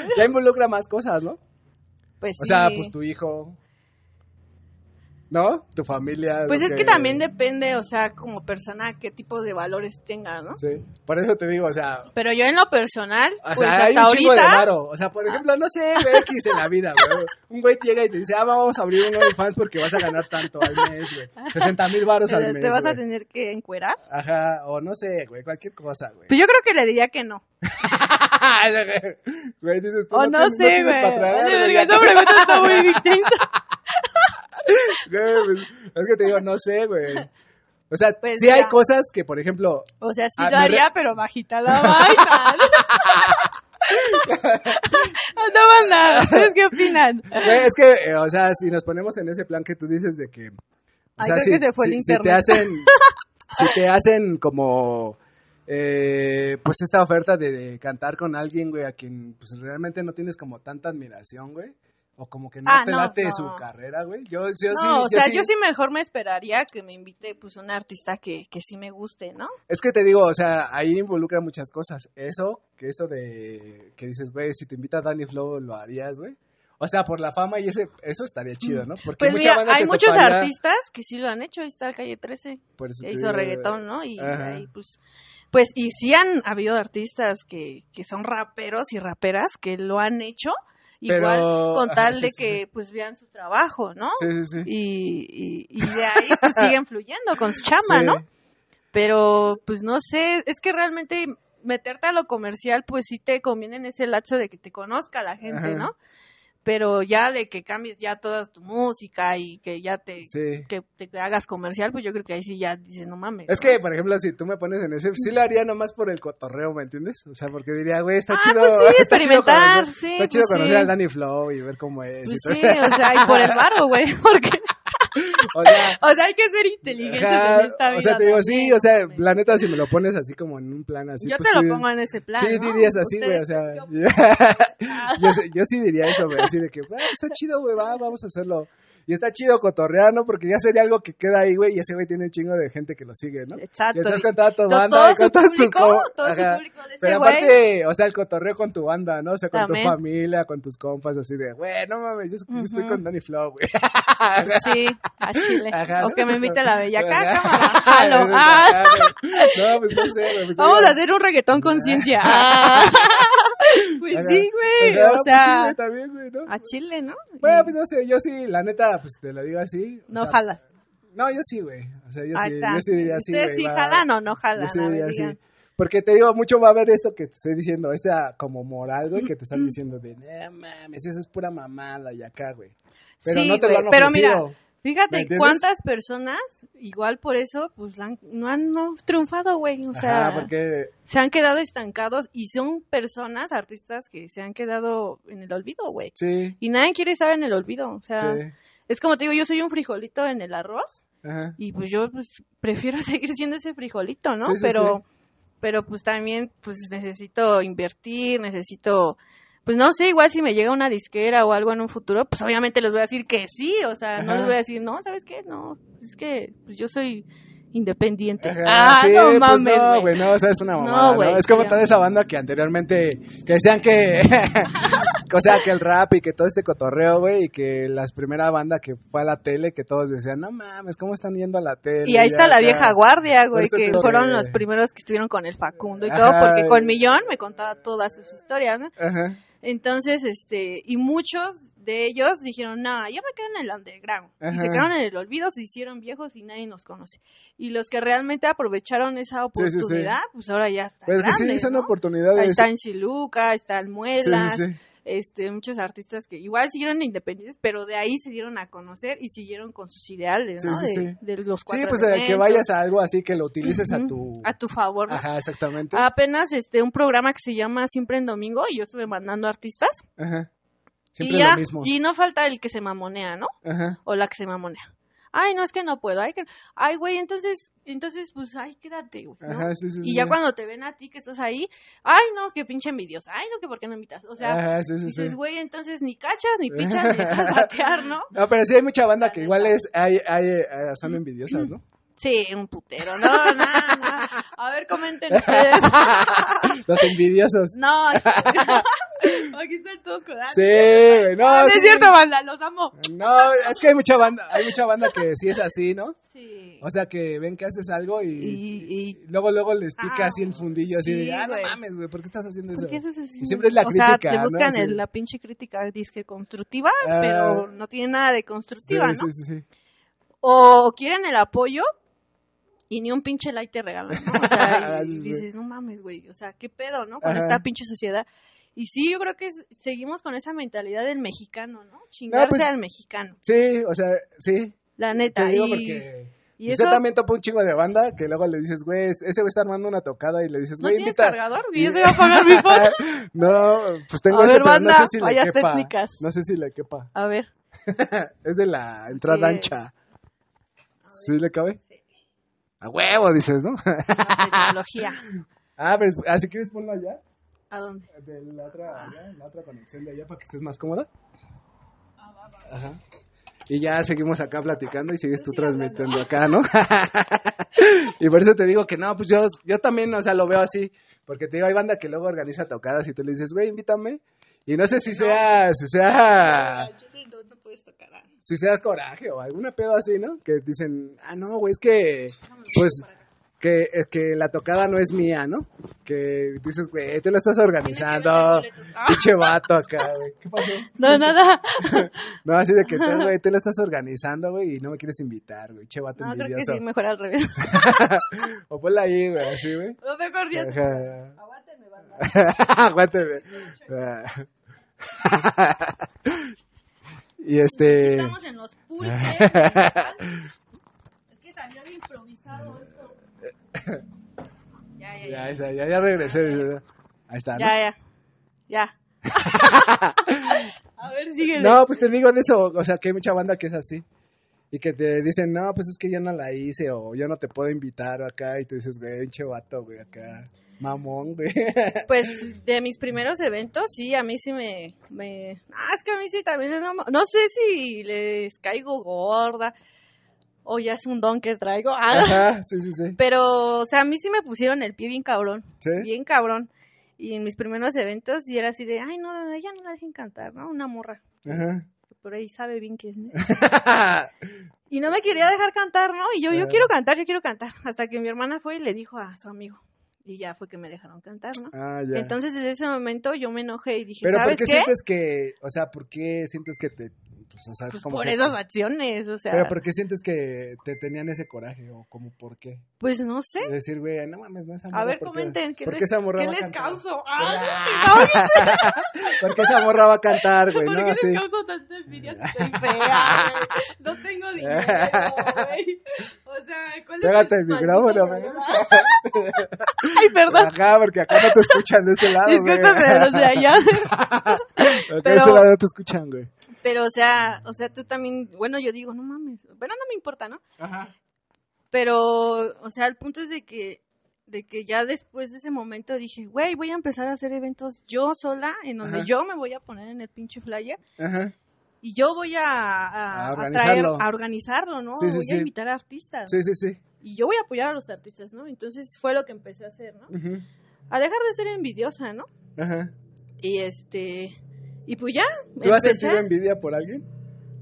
ya, involucra más cosas, ¿no? Pues sí. o sea, pues tu hijo, ¿No? Tu familia. Pues es que... también depende, o sea, como persona, qué tipo de valores tenga, ¿no? Sí. Por eso te digo, o sea. Pero yo en lo personal, o pues, sea, hay un De varo. O sea, por ejemplo, no sé, X en la vida, güey. Un güey llega y te dice, ah, vamos a abrir un Fans porque vas a ganar tanto al mes, güey. 60 mil varos al mes. ¿Te vas a tener que encuerar? Ajá, o no sé, güey, cualquier cosa, güey. Pues yo creo que le diría que no. güey, dices tú. O no, sé, güey. Esa pregunta está muy distinta. Pues, es que te digo, no sé, güey. O sea, pues sí hay cosas que, por ejemplo. O sea, sí lo haría, pero bajita la vaina. no van nada. ¿Ustedes qué opinan? es que, eh, o sea, si nos ponemos en ese plan que tú dices de que. O Ay, sea, si, se fue el si te hacen. si te hacen como. Eh, pues esta oferta de, de, cantar con alguien, güey, a quien pues realmente no tienes como tanta admiración, güey o como que no ah, te late su carrera, güey. Yo, no, sí, o sea, yo sí mejor me esperaría que me invite pues un artista que, que sí me guste, ¿no? Es que te digo, o sea, ahí involucra muchas cosas. Eso, que eso de que dices, güey, si te invita Danny Flow, lo harías, güey. O sea, por la fama y ese, eso estaría chido, ¿no? Porque pues mira, hay muchos artistas que sí lo han hecho, ahí está Calle 13, por eso que hizo reggaetón, ¿no? Y ahí pues, pues, y sí han habido artistas que, que son raperos y raperas que lo han hecho, igual con tal de que pues vean su trabajo, ¿no? Y, de ahí pues siguen fluyendo con su chama, ¿no? Pero pues no sé, es que realmente meterte a lo comercial pues sí te conviene en ese lazo de que te conozca la gente, ¿no? pero ya de que cambies ya toda tu música y que ya te, que, te, hagas comercial, pues yo creo que ahí sí ya dices, no mames. Es que, por ejemplo, si tú me pones en ese, sí lo haría nomás por el cotorreo, ¿me entiendes? O sea, porque diría, güey, está ah, chido. Pues sí, experimentar, conocer, sí. Está pues chido conocer al Danny Flow y ver cómo es. Pues sí, o sea, y por el barro, güey, porque... O sea, hay que ser inteligente en esta vida. O sea, te digo, sí, o sea, planeta la neta, si me lo pones así como en un plan así. Yo pues te lo pongo en ese plan. Sí, dirías así, güey, o sea. Yo... sí diría eso, güey, así de que, está chido, güey, vamos a hacerlo. Y está chido cotorrear, ¿no? Porque ya sería algo que queda ahí, güey, y ese güey tiene un chingo de gente que lo sigue, ¿no? Exacto. Y estás con toda tu banda todo tu con tus todo público de ese Pero aparte, o sea, el cotorreo con tu banda, ¿no? O sea, con tu familia, con tus compas, así de, güey, no mames, yo estoy con Danny Flow, güey. Pues sí, a Chile. o que me invite a la bella acá, ah. No, pues no sé, güey. Pues Vamos a hacer un reggaetón conciencia. Pues sí, güey. o pues sea, güey, ¿no? a Chile, ¿no? Bueno, pues no sé, yo sí, la neta, pues te la digo así. No No, yo sí, güey. O sea, yo, ah, sí, yo sí diría así. ¿Ustedes sí no jalan? Yo sí diría así. Porque te digo, mucho va a haber esto que te estoy diciendo, esta ah, como moral, güey, que te están diciendo de, no mames, eso es pura mamada y acá, güey. Pero Sí, no te lo han Pero mira, Fíjate cuántas personas, igual por eso, pues no han no, triunfado, güey. O sea, se han quedado estancados y son personas, artistas, que se han quedado en el olvido, güey. Sí. Y nadie quiere estar en el olvido. O sea, es como te digo, yo soy un frijolito en el arroz y pues yo pues, prefiero seguir siendo ese frijolito, ¿no? pero, pero pues también pues necesito invertir, necesito pues no sé, igual si me llega una disquera o algo en un futuro, pues obviamente les voy a decir que sí, o sea, no les voy a decir, no, ¿sabes qué? No, es que pues yo soy independiente. ah, pues, no mames, no, güey, no, o sea, es una mamada, no, Es como toda esa banda que anteriormente que decían que o sea, que el rap y que todo este cotorreo, güey, y que las primeras banda que fue a la tele que todos decían, "No mames, ¿cómo están yendo a la tele?" Y ahí está la vieja guardia, güey, que fueron los primeros que estuvieron con el Facundo y todo, porque con Millón me contaba todas sus historias, ¿no? Ajá. Entonces, este, y muchos de ellos dijeron, no, ya me quedo en el underground. se quedaron en el olvido, se hicieron viejos y nadie nos conoce. Y los que realmente aprovecharon esa oportunidad, pues ahora ya está Pero sí, está en Siluca, está en Muelas este, muchos artistas que igual siguieron independientes, pero de ahí se dieron a conocer y siguieron con sus ideales, ¿no? Sí, de, sí. los cuatro. Sí, pues eh, que vayas a algo así que lo utilices a tu a tu favor. Ajá, exactamente. Apenas este un programa que se llama Siempre en Domingo y yo estuve mandando artistas. Ajá. Siempre y, y no falta el que se mamonea, ¿no? Ajá. O la que se mamonea ay, no es que no puedo, ay, que... ay güey, entonces, entonces, pues, ay, quédate, ¿no? Ajá, y ya cuando te ven a ti que estás ahí, ay, no, que pinche envidiosa, ay, no, que por qué no invitas. O sea, dices, güey, entonces ni cachas, ni pichas, ni a batear, ¿no? No, pero sí hay mucha banda que igual es, hay, hay, hay eh, son envidiosas, ¿no? Sí, un putero. No, no, no. A ver, comenten ustedes. Los envidiosos. No, aquí, están todos con Sí, güey, no. Ah, es cierto, banda, los amo. No, es que hay mucha banda, hay mucha banda que sí es así, ¿no? Sí. O sea, que ven que haces algo y, luego luego les pica ah, así el fundillo, así sí, de, ah, no mames, güey, ¿por qué estás haciendo eso? qué es siempre es la o crítica. O sea, te buscan la pinche crítica disque constructiva, ah. pero no tiene nada de constructiva, ¿no? Sí, sí, sí. O quieren el apoyo, y ni un pinche like te regalan, ¿no? O sea, ah, y, dices, no mames, güey, o sea, qué pedo, ¿no? Con esta pinche sociedad. Y sí, yo creo que seguimos con esa mentalidad del mexicano, ¿no? Pues, Chingarse al mexicano. Sí, o sea, sí. La neta. y... Usted también topa un chingo de banda que luego le dices, güey, ese güey está armando una tocada y le dices, güey, ¿No tienes cargador? ¿Y yo te a pagar mi foto? no, pues tengo a este, ver, pero banda, no sé si le quepa. Técnicas. No sé si le quepa. A ver. es de la entrada eh, ancha. ¿Sí le cabe? A huevo, dices, ¿no? tecnología. ah, pero ¿así ah, quieres ponerlo allá. ¿A dónde? De la otra, la otra conexión de allá para que estés más cómoda. Ajá. Y ya seguimos acá platicando y sigues tú transmitiendo acá, ¿no? y por eso te digo que no, pues yo, yo también, o sea, lo veo así. Porque te digo, hay banda que luego organiza tocadas y tú le dices, güey, invítame. Y no sé si seas, si sea... No, no puedes tocar si seas coraje o alguna pedo así, ¿no? Que dicen, ah, no, güey, es que, pues, que, la tocada no es mía, ¿no? Que dices, güey, te la estás organizando, pinche vato acá, güey. ¿Qué pasó? No, nada. no, así de que, pues, güey, tú la estás organizando, güey, y no me quieres invitar, güey, che vato no, No, creo que sí, mejor al revés. o ponla ahí, güey, así, güey. No, te ya. Aguánteme, Aguánteme. Y este... Estamos en los pulques. es que salió de improvisado esto. Ya, ya, ya. Ya, ya, regresé. Ahí está. ¿no? Ya, ya. Ya. A ver, síguele. No, pues te digo en eso. O sea, que hay mucha banda que es así. Y que te dicen, no, pues es que yo no la hice. O yo no te puedo invitar acá. Y tú dices, güey, un vato, güey, acá. Mamón, güey. Pues de mis primeros eventos, sí, a mí sí me... Ah, es que a mí sí también es No sé si les caigo gorda o ya es un don que traigo. Ah, Ajá, sí, sí, sí. Pero, o sea, a mí sí me pusieron el pie bien cabrón. ¿Sí? Bien cabrón. Y en mis primeros eventos, y era así de, ay, no, ella no la dejen cantar, ¿no? Una morra. Ajá por ahí sabe bien quién es. y no me quería dejar cantar, ¿no? Y yo, yo quiero cantar, yo quiero cantar. Hasta que mi hermana fue y le dijo a su amigo, y ya fue que me dejaron cantar, ¿no? Ah, ya. Entonces, desde ese momento yo me enojé y dije, Pero ¿por qué, sientes que, o sea, por qué sientes que te pues, pues por esas acciones, o sea. Pero ¿por qué sientes que te tenían ese coraje o como por qué? Pues no sé. decir, güey, no mames, no es amor. A ver, comenten, ¿qué, ¿por qué les, causó? ¡Ah! ¿Por qué esa morra va a cantar, güey? ¿Por no, qué les causo envidia No tengo dinero, güey. O sea, ¿cuál es el micrófono, güey. Ay, perdón. Ajá, porque acá no te escuchan de este lado, güey. Disculpa, pero sé de allá. de este lado no te escuchan, güey. Pero, o sea, o sea, tú también, bueno, yo digo, no mames, bueno, no me importa, ¿no? Ajá. Pero, o sea, el punto es de que, de que ya después de ese momento dije, güey, voy a empezar a hacer eventos yo sola, en donde yo me voy a poner en el pinche flyer. Ajá. Y yo voy a, a, a, organizarlo. a organizarlo. ¿no? voy a invitar a artistas. Sí, sí, sí. Y yo voy a apoyar a los artistas, ¿no? Entonces fue lo que empecé a hacer, ¿no? A dejar de ser envidiosa, ¿no? Ajá. Y este y pues ya. ¿Tú has sentido envidia por alguien?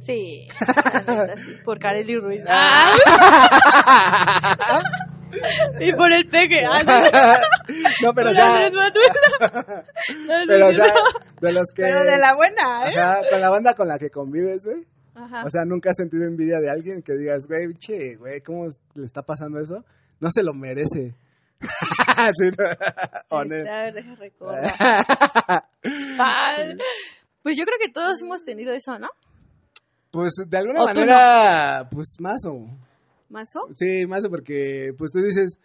Sí, por Kareli Ruiz. Ah. y por el peque. Ah, no, pero o pero o sea, de los que. de la buena, ¿eh? con la banda con la que convives, güey. Ajá. O sea, nunca has sentido envidia de alguien que digas, güey, che, güey, ¿cómo le está pasando eso? No se lo merece. sí, no. Está, deja pues yo creo que todos hemos tenido eso, ¿no? Pues de alguna manera, pues más o... o Sí, más o porque pues tú dices,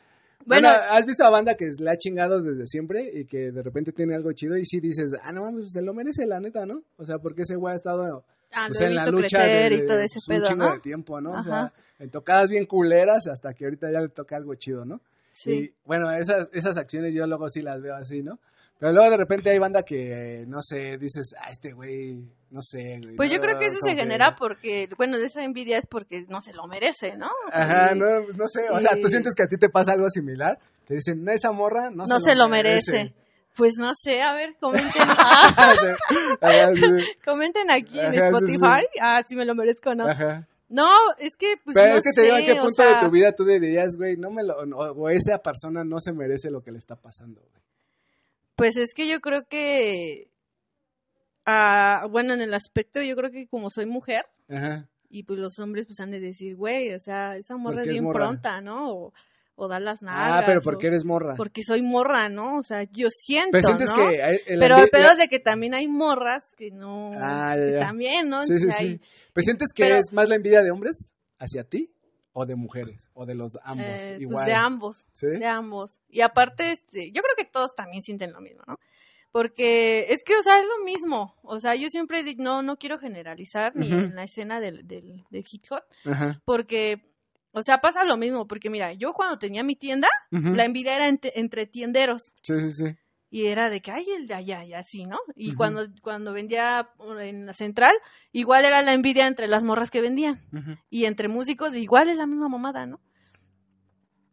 bueno, has visto a banda que es la ha chingado desde siempre y que de repente tiene algo chido y sí dices, ah, no mames, se lo merece la neta, ¿no? O sea, porque ese güey ha estado ah, pues, en la lucha y todo ese pues, pedo, un chingo de tiempo, ¿no? O sea, en tocadas bien culeras hasta que ahorita ya le toca algo chido, ¿no? Sí. bueno, esas acciones yo luego sí las veo así, ¿no? Pero luego de repente hay banda que, no sé, dices, ah, este güey, no sé. Güey, pues yo creo que eso se genera porque, bueno, esa envidia es porque no se lo merece, ¿no? Ajá, no, pues no sé. O sea, tú sientes que a ti te pasa algo similar. Te dicen, no, esa morra no, no se, lo, merece. Pues no sé, a ver, comenten. Ah. comenten aquí en Spotify. Ah, si me lo merezco o no. Ajá. No, es que, pues, Pero es que te digo, ¿a qué punto de tu vida tú dirías, güey, no me lo, o esa persona no se merece lo que le está pasando, güey? Pues es que yo creo que, ah, bueno, en el aspecto, yo creo que como soy mujer, y pues los hombres pues han de decir, güey, o sea, esa morra es bien pronta, ¿no? O, o da las ah, nalgas. Ah, pero porque eres morra. Porque soy morra, ¿no? O sea, yo siento, Pero sientes pedo de que también hay morras que no... Ah, también, ¿no? Sí, sí, sí. ¿Pero pues, sientes que es más la envidia de hombres hacia ti? o de mujeres o de los ambos eh, pues, de ambos ¿Sí? de ambos y aparte este yo creo que todos también sienten lo mismo no porque es que o sea es lo mismo o sea yo siempre digo no no quiero generalizar ni en la escena del del, porque o sea, pasa lo mismo, porque mira, yo cuando tenía mi tienda, la envidia era entre, entre tienderos. Sí, sí, sí y era de que hay el de allá y así, ¿no? Y cuando, cuando vendía en la central, igual era la envidia entre las morras que vendían y entre músicos, igual es la misma mamada, ¿no?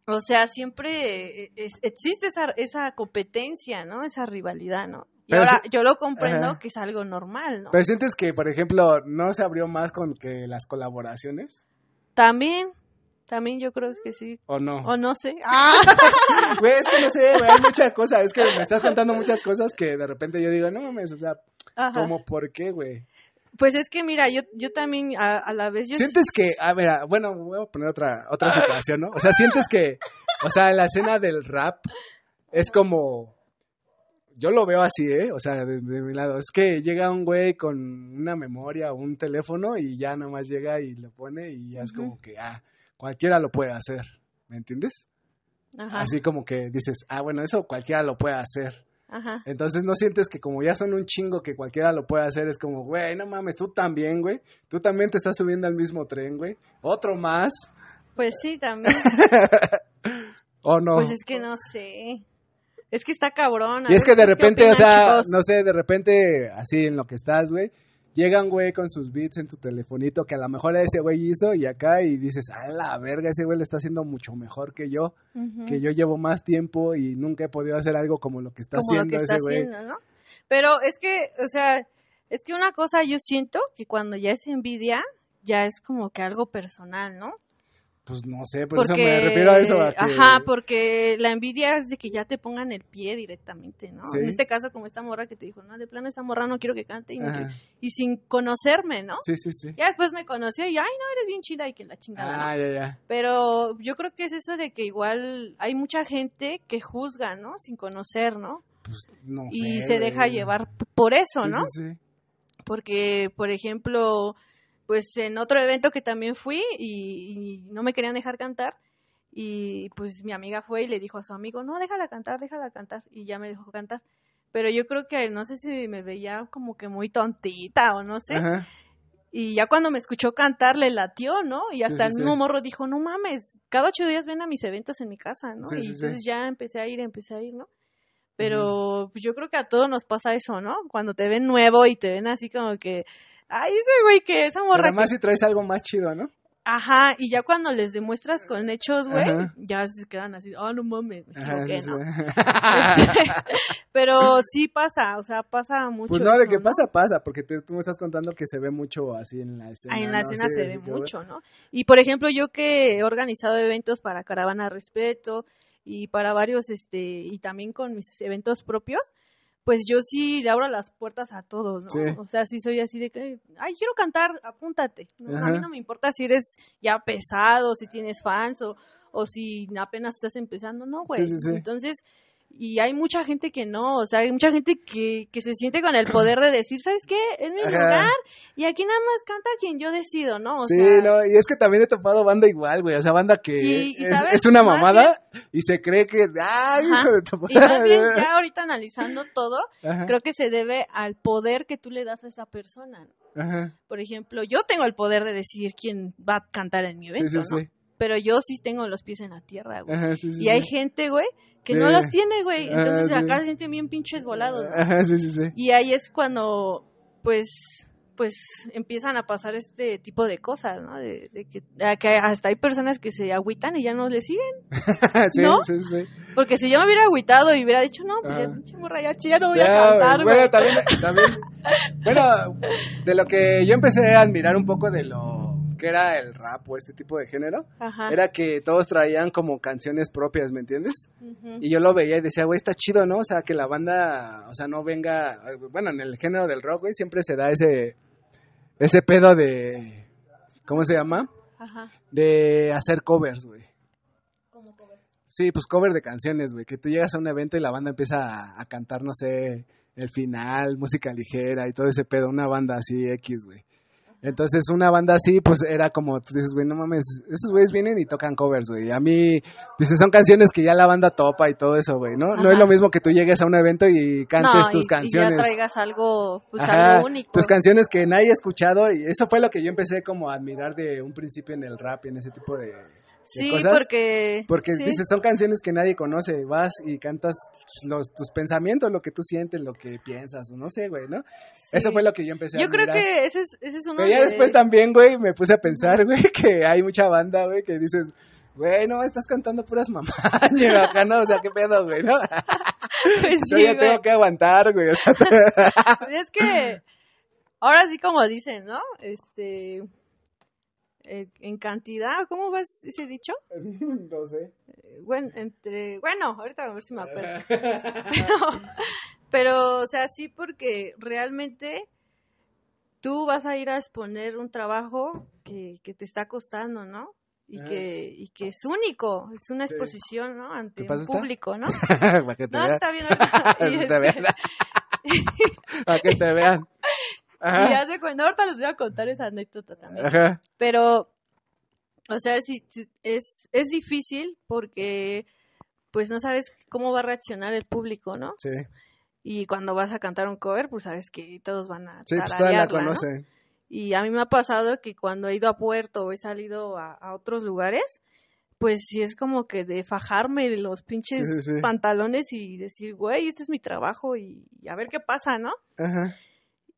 O sea, siempre eh, existe esa, esa competencia, ¿no? Esa rivalidad, ¿no? Y ahora yo lo comprendo que es algo normal, ¿no? Pero sientes que, por ejemplo, no se abrió más con que las colaboraciones. También, también yo creo que sí. O no. O no sé. ¡Ah! Güey, es que no sé, güey, hay muchas cosas. Es que me estás contando muchas cosas que de repente yo digo, no mames, o sea, ¿cómo por qué, güey? Pues es que mira, yo, yo también a, la vez yo... Sientes que, a ver, bueno, voy a poner otra, otra situación, ¿no? O sea, sientes que, o sea, la escena del rap es como, yo lo veo así, ¿eh? O sea, de, mi lado, es que llega un güey con una memoria o un teléfono y ya nomás llega y lo pone y ya es como que, ah, cualquiera lo puede hacer, ¿me entiendes? Ajá. Así como que dices, ah, bueno, eso cualquiera lo puede hacer. Ajá. Entonces no sientes que como ya son un chingo que cualquiera lo puede hacer, es como, güey, no mames, tú también, güey. Tú también te estás subiendo al mismo tren, güey. Otro más. Pues sí, también. ¿O no? Pues es que no sé. Es que está cabrón. y es que de repente, o sea, no sé, de repente, así en lo que estás, güey, llegan, güey, con sus beats en tu telefonito que a lo mejor ese güey hizo y acá y dices, a la verga, ese güey le está haciendo mucho mejor que yo, que yo llevo más tiempo y nunca he podido hacer algo como lo que está haciendo ¿no? Pero es que, o sea, es que una cosa yo siento que cuando ya es envidia, ya es como que algo personal, ¿no? Pues no sé, por porque, eso me refiero a eso. Ajá, porque la envidia es de que ya te pongan el pie directamente, ¿no? En este caso, como esta morra que te dijo, no, de plano esa morra no quiero que cante y, sin conocerme, ¿no? Sí, sí, sí. Ya después me conoció y, ay, no, eres bien chida y que la chingada. Ah, ya, ya. Pero yo creo que es eso de que igual hay mucha gente que juzga, ¿no? Sin conocer, ¿no? Pues no sé. Y se deja llevar por eso, ¿no? Sí, sí. Porque, por ejemplo pues en otro evento que también fui y, no me querían dejar cantar y pues mi amiga fue y le dijo a su amigo, no, déjala cantar, déjala cantar y ya me dejó cantar. Pero yo creo que él, no sé si me veía como que muy tontita o no sé. Y ya cuando me escuchó cantar le latió, ¿no? Y hasta el mismo morro dijo, no mames, cada ocho días ven a mis eventos en mi casa, ¿no? y entonces ya empecé a ir, empecé a ir, ¿no? Pero pues yo creo que a todos nos pasa eso, ¿no? Cuando te ven nuevo y te ven así como que Ay, ese güey que esa morra. además si traes algo más chido, ¿no? Ajá, y ya cuando les demuestras con hechos, güey, ya se quedan así, oh, no mames, me ¿no? Pero sí pasa, o sea, pasa mucho. Pues no, de que pasa, pasa, porque tú me estás contando que se ve mucho así en la escena. Ah, en la escena se ve mucho, ¿no? Y por ejemplo, yo que he organizado eventos para Caravana Respeto y para varios, este, y también con mis eventos propios, pues yo sí le abro las puertas a todos, ¿no? O sea, sí soy así de que, ay, quiero cantar, apúntate. a mí no me importa si eres ya pesado, si tienes fans o, o si apenas estás empezando, no, güey. Entonces, y hay mucha gente que no, o sea, hay mucha gente que, que se siente con el poder de decir, ¿sabes qué? Es mi lugar y aquí nada más canta quien yo decido, ¿no? sí, no, y es que también he topado banda igual, güey, o sea, banda que es, una mamada y se cree que, ¡ay, de ya ahorita analizando todo, creo que se debe al poder que tú le das a esa persona, ¿no? Ajá. Por ejemplo, yo tengo el poder de decir quién va a cantar en mi evento, ¿no? Pero yo sí tengo los pies en la tierra, güey. y hay gente, güey, que no los tiene, güey. Ah, Entonces acá se siente bien pinches volados. Ajá, sí, sí, sí. Y ahí es cuando, pues, pues empiezan a pasar este tipo de cosas, ¿no? De, de que, hasta hay personas que se agüitan y ya no le siguen. sí, ¿no? sí, sí. Porque si yo me hubiera agüitado y hubiera dicho, no, pues ya ah. pinche morra, ya no voy a cantar, Bueno, también, también bueno, de lo que yo empecé a admirar un poco de lo que era el rap o este tipo de género, era que todos traían como canciones propias, ¿me entiendes? Y yo lo veía y decía, güey, está chido, ¿no? O sea, que la banda, o sea, no venga, bueno, en el género del rock, güey, siempre se da ese, ese pedo de, ¿cómo se llama? Ajá. De hacer covers, güey. ¿Cómo covers? Sí, pues cover de canciones, güey, que tú llegas a un evento y la banda empieza a cantar, no sé, el final, música ligera y todo ese pedo, una banda así X, güey. Entonces, una banda así, pues era como, tú dices, güey, no mames, esos güeyes vienen y tocan covers, güey. A mí, dices, son canciones que ya la banda topa y todo eso, güey, ¿no? No es lo mismo que tú llegues a un evento y cantes tus canciones. Y traigas algo, pues algo único. Tus canciones que nadie ha escuchado y eso fue lo que yo empecé como a admirar de un principio en el rap, y en ese tipo de Sí, porque... Porque dices, son canciones que nadie conoce, vas y cantas tus pensamientos, lo que tú sientes, lo que piensas, no sé, güey, ¿no? Eso fue lo que yo empecé yo a Yo creo que ese es, ese es uno Pero ya después también, güey, me puse a pensar, güey, que hay mucha banda, güey, que dices, güey, no, estás cantando puras mamás, acá, ¿no? O sea, qué pedo, güey, ¿no? yo pues ya tengo que aguantar, güey, o sea... es que... Ahora sí como dicen, ¿no? Este... Eh, en cantidad, ¿cómo vas ese dicho? no sé. Eh, bueno, entre, bueno, ahorita a ver si me acuerdo. pero, o sea, sí porque realmente tú vas a ir a exponer un trabajo que, que te está costando, ¿no? Y, ah. que, y que es único, es una exposición, ¿no? Ante un público, ¿no? no, está bien. que que te vean. Y hace cuenta, ahorita les voy a contar esa anécdota también. Ajá. Pero, o sea, es, es, difícil porque pues no sabes cómo va a reaccionar el público, ¿no? Sí. Y cuando vas a cantar un cover, pues sabes que todos van a Sí, pues todos la conocen. Y a mí me ha pasado que cuando he ido a Puerto o he salido a, otros lugares, pues sí es como que de fajarme los pinches pantalones y decir, güey, este es mi trabajo y, y, a ver qué pasa, ¿no? Ajá.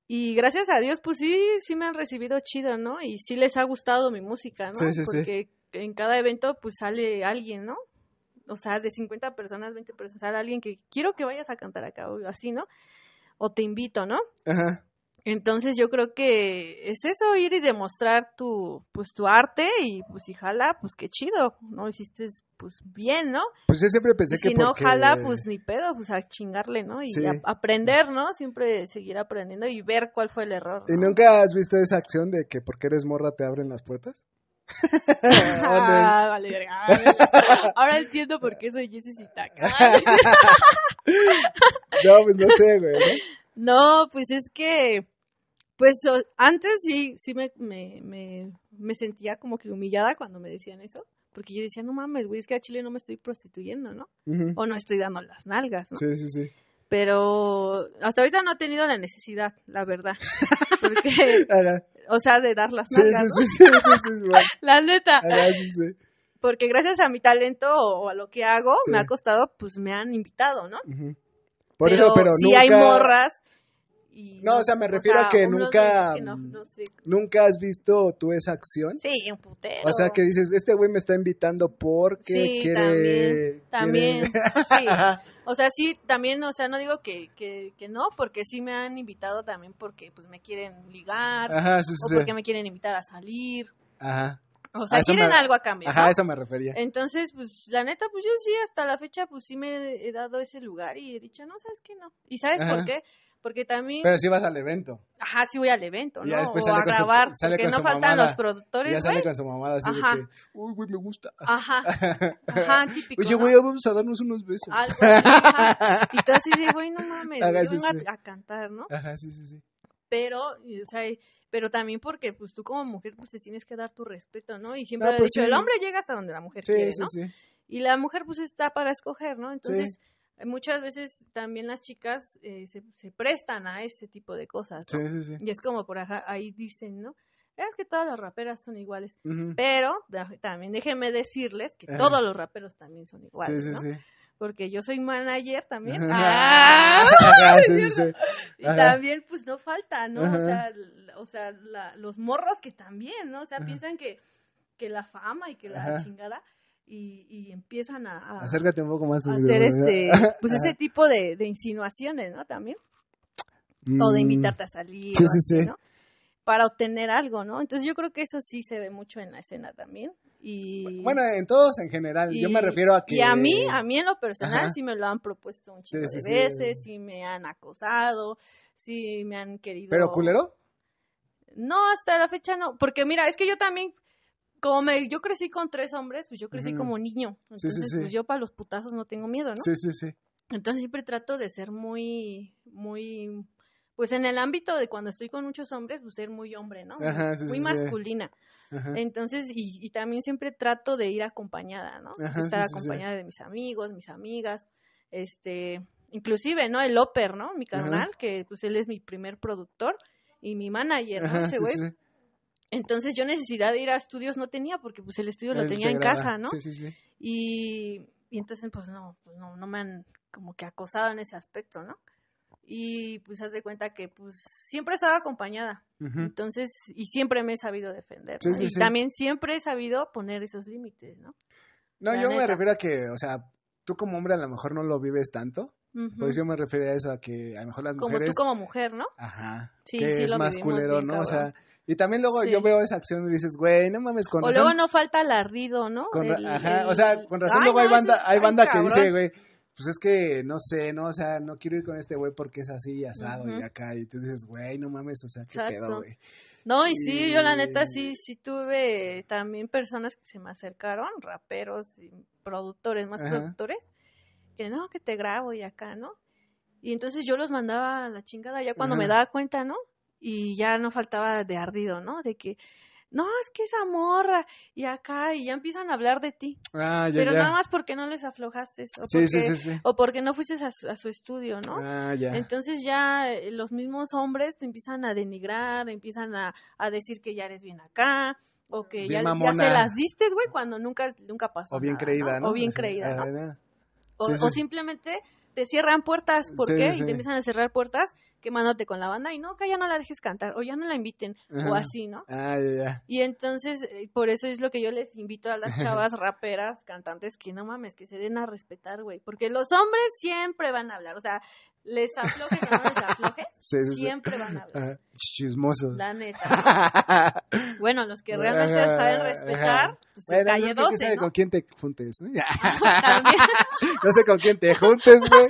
Y gracias a Dios, pues sí, sí me han recibido chido, ¿no? Y sí les ha gustado mi música, ¿no? sí, Porque en cada evento, pues sale alguien, ¿no? O sea, de 50 personas, 20 personas, sale alguien que quiero que vayas a cantar acá, o así, ¿no? O te invito, ¿no? Ajá. Entonces yo creo que es eso, ir y demostrar tu, pues tu arte y pues si jala, pues qué chido, ¿no? Hiciste pues bien, ¿no? Pues yo siempre pensé que si no jala, pues ni pedo, pues a chingarle, ¿no? Y aprender, ¿no? Siempre seguir aprendiendo y ver cuál fue el error. ¿Y nunca has visto esa acción de que porque eres morra te abren las puertas? ah, vale, verga. Ahora entiendo por qué soy y Taca. no, pues no sé, güey. No, pues es que pues antes sí, sí me, me, me, sentía como que humillada cuando me decían eso. Porque yo decía, no mames, güey, es que a Chile no me estoy prostituyendo, ¿no? O no estoy dando las nalgas, ¿no? Sí, sí, sí. Pero hasta ahorita no he tenido la necesidad, la verdad. o sea, de dar las nalgas. Sí, sí, sí, La neta. Porque gracias a mi talento o, a lo que hago, me ha costado, pues me han invitado, ¿no? Por pero, eso, pero sí hay morras no, o sea, me refiero a que nunca, nunca has visto tú esa acción. Sí, un putero. O sea, que dices, este güey me está invitando porque sí, quiere... También, también, O sea, sí, también, o sea, no digo que, no, porque sí me han invitado también porque pues me quieren ligar. Ajá, sí, o porque me quieren invitar a salir. Ajá. O sea, quieren algo a cambio. Ajá, eso me refería. Entonces, pues, la neta, pues yo sí, hasta la fecha, pues sí me he dado ese lugar y he dicho, no, ¿sabes qué? No. ¿Y sabes por qué? porque también... Pero si vas al evento. Ajá, sí voy al evento, ¿no? Ya o a grabar, porque no faltan los productores, Ya sale con su mamá así Ajá. de que, uy, güey, me gusta. Ajá, ajá, típico, Oye, güey, vamos a darnos unos besos. Y tú así de, güey, no mames, ajá, A, cantar, ¿no? Ajá, sí, sí, sí. Pero, o sea, pero también porque, pues, tú como mujer, pues, te tienes que dar tu respeto, ¿no? Y siempre ah, pues dicho, el hombre llega hasta donde la mujer quiere, ¿no? Sí, sí, sí. Y la mujer, pues, está para escoger, ¿no? Entonces... Sí muchas veces también las chicas eh, se, prestan a ese tipo de cosas. Y es como por ahí dicen, ¿no? Es que todas las raperas son iguales, pero también déjenme decirles que todos los raperos también son iguales. Porque yo soy manager también. ¡Ah! sí. y también, pues no falta, ¿no? O sea, o sea los morros que también, ¿no? O sea, piensan que la fama y que la chingada y, empiezan a, hacer este, pues ese tipo de, insinuaciones, ¿no? También. Mm. O de invitarte a salir. Sí, sí, sí. Para obtener algo, ¿no? Entonces yo creo que eso sí se ve mucho en la escena también. Y, bueno, en todos en general, yo me refiero a que... Y a mí, a mí en lo personal sí me lo han propuesto un chingo de veces, sí. me han acosado, sí me han querido... ¿Pero culero? No, hasta la fecha no, porque mira, es que yo también como yo crecí con tres hombres, pues yo crecí como niño. Entonces, pues yo para los putazos no tengo miedo, ¿no? Sí, sí, sí. Entonces siempre trato de ser muy, muy, pues en el ámbito de cuando estoy con muchos hombres, pues ser muy hombre, ¿no? muy masculina. Entonces, y, y, también siempre trato de ir acompañada, ¿no? Estar acompañada de mis amigos, mis amigas, este, inclusive, ¿no? El Oper, ¿no? Mi carnal, que pues él es mi primer productor y mi manager, ¿no? Ese güey entonces yo necesidad de ir a estudios no tenía porque pues el estudio lo tenía en casa, ¿no? Sí, sí, sí. Y, y entonces pues no, pues no, no me han como que acosado en ese aspecto, ¿no? Y pues haz de cuenta que pues siempre estaba acompañada. Entonces, y siempre me he sabido defender. y también siempre he sabido poner esos límites, ¿no? No, yo me refiero a que, o sea, tú como hombre a lo mejor no lo vives tanto. Pues yo me refería a eso, a que a lo mejor las mujeres... Como tú como mujer, ¿no? Ajá. Sí, sí, es más ¿no? O sea, y también luego yo veo esa acción y dices, güey, no mames, con O luego no falta el ardido, ¿no? ajá, o sea, con razón luego hay banda, hay banda que dice, güey, pues es que no sé, ¿no? O sea, no quiero ir con este güey porque es así asado y acá. Y tú dices, güey, no mames, o sea, qué pedo, güey. No, y, sí, yo la neta sí, sí tuve también personas que se me acercaron, raperos y productores, más productores, que no, que te grabo y acá, ¿no? Y entonces yo los mandaba a la chingada ya cuando me daba cuenta, ¿no? y ya no faltaba de ardido, ¿no? De que, no, es que esa morra, y acá, y ya empiezan a hablar de ti. Ah, ya, Pero nada más porque no les aflojaste, o, porque, no fuiste a su, estudio, ¿no? Ah, Entonces ya eh, los mismos hombres te empiezan a denigrar, empiezan a, decir que ya eres bien acá, o que ya, se las diste, güey, cuando nunca, nunca pasó. O bien creída, ¿no? O bien creída, ah, simplemente te cierran puertas, ¿por qué? Y te empiezan a cerrar puertas quemándote con la banda y no, que ya no la dejes cantar o ya no la inviten o así, ¿no? Ah, y entonces, eh, por eso es lo que yo les invito a las chavas raperas, cantantes, que no mames, que se den a respetar, güey, porque los hombres siempre van a hablar, o sea, les aflojes o no les aflojes, siempre van a hablar. chismosos. La neta. bueno, los que realmente saben respetar, pues calle no 12, ¿no? con quién te juntes, ¿no? no sé con quién te juntes, güey.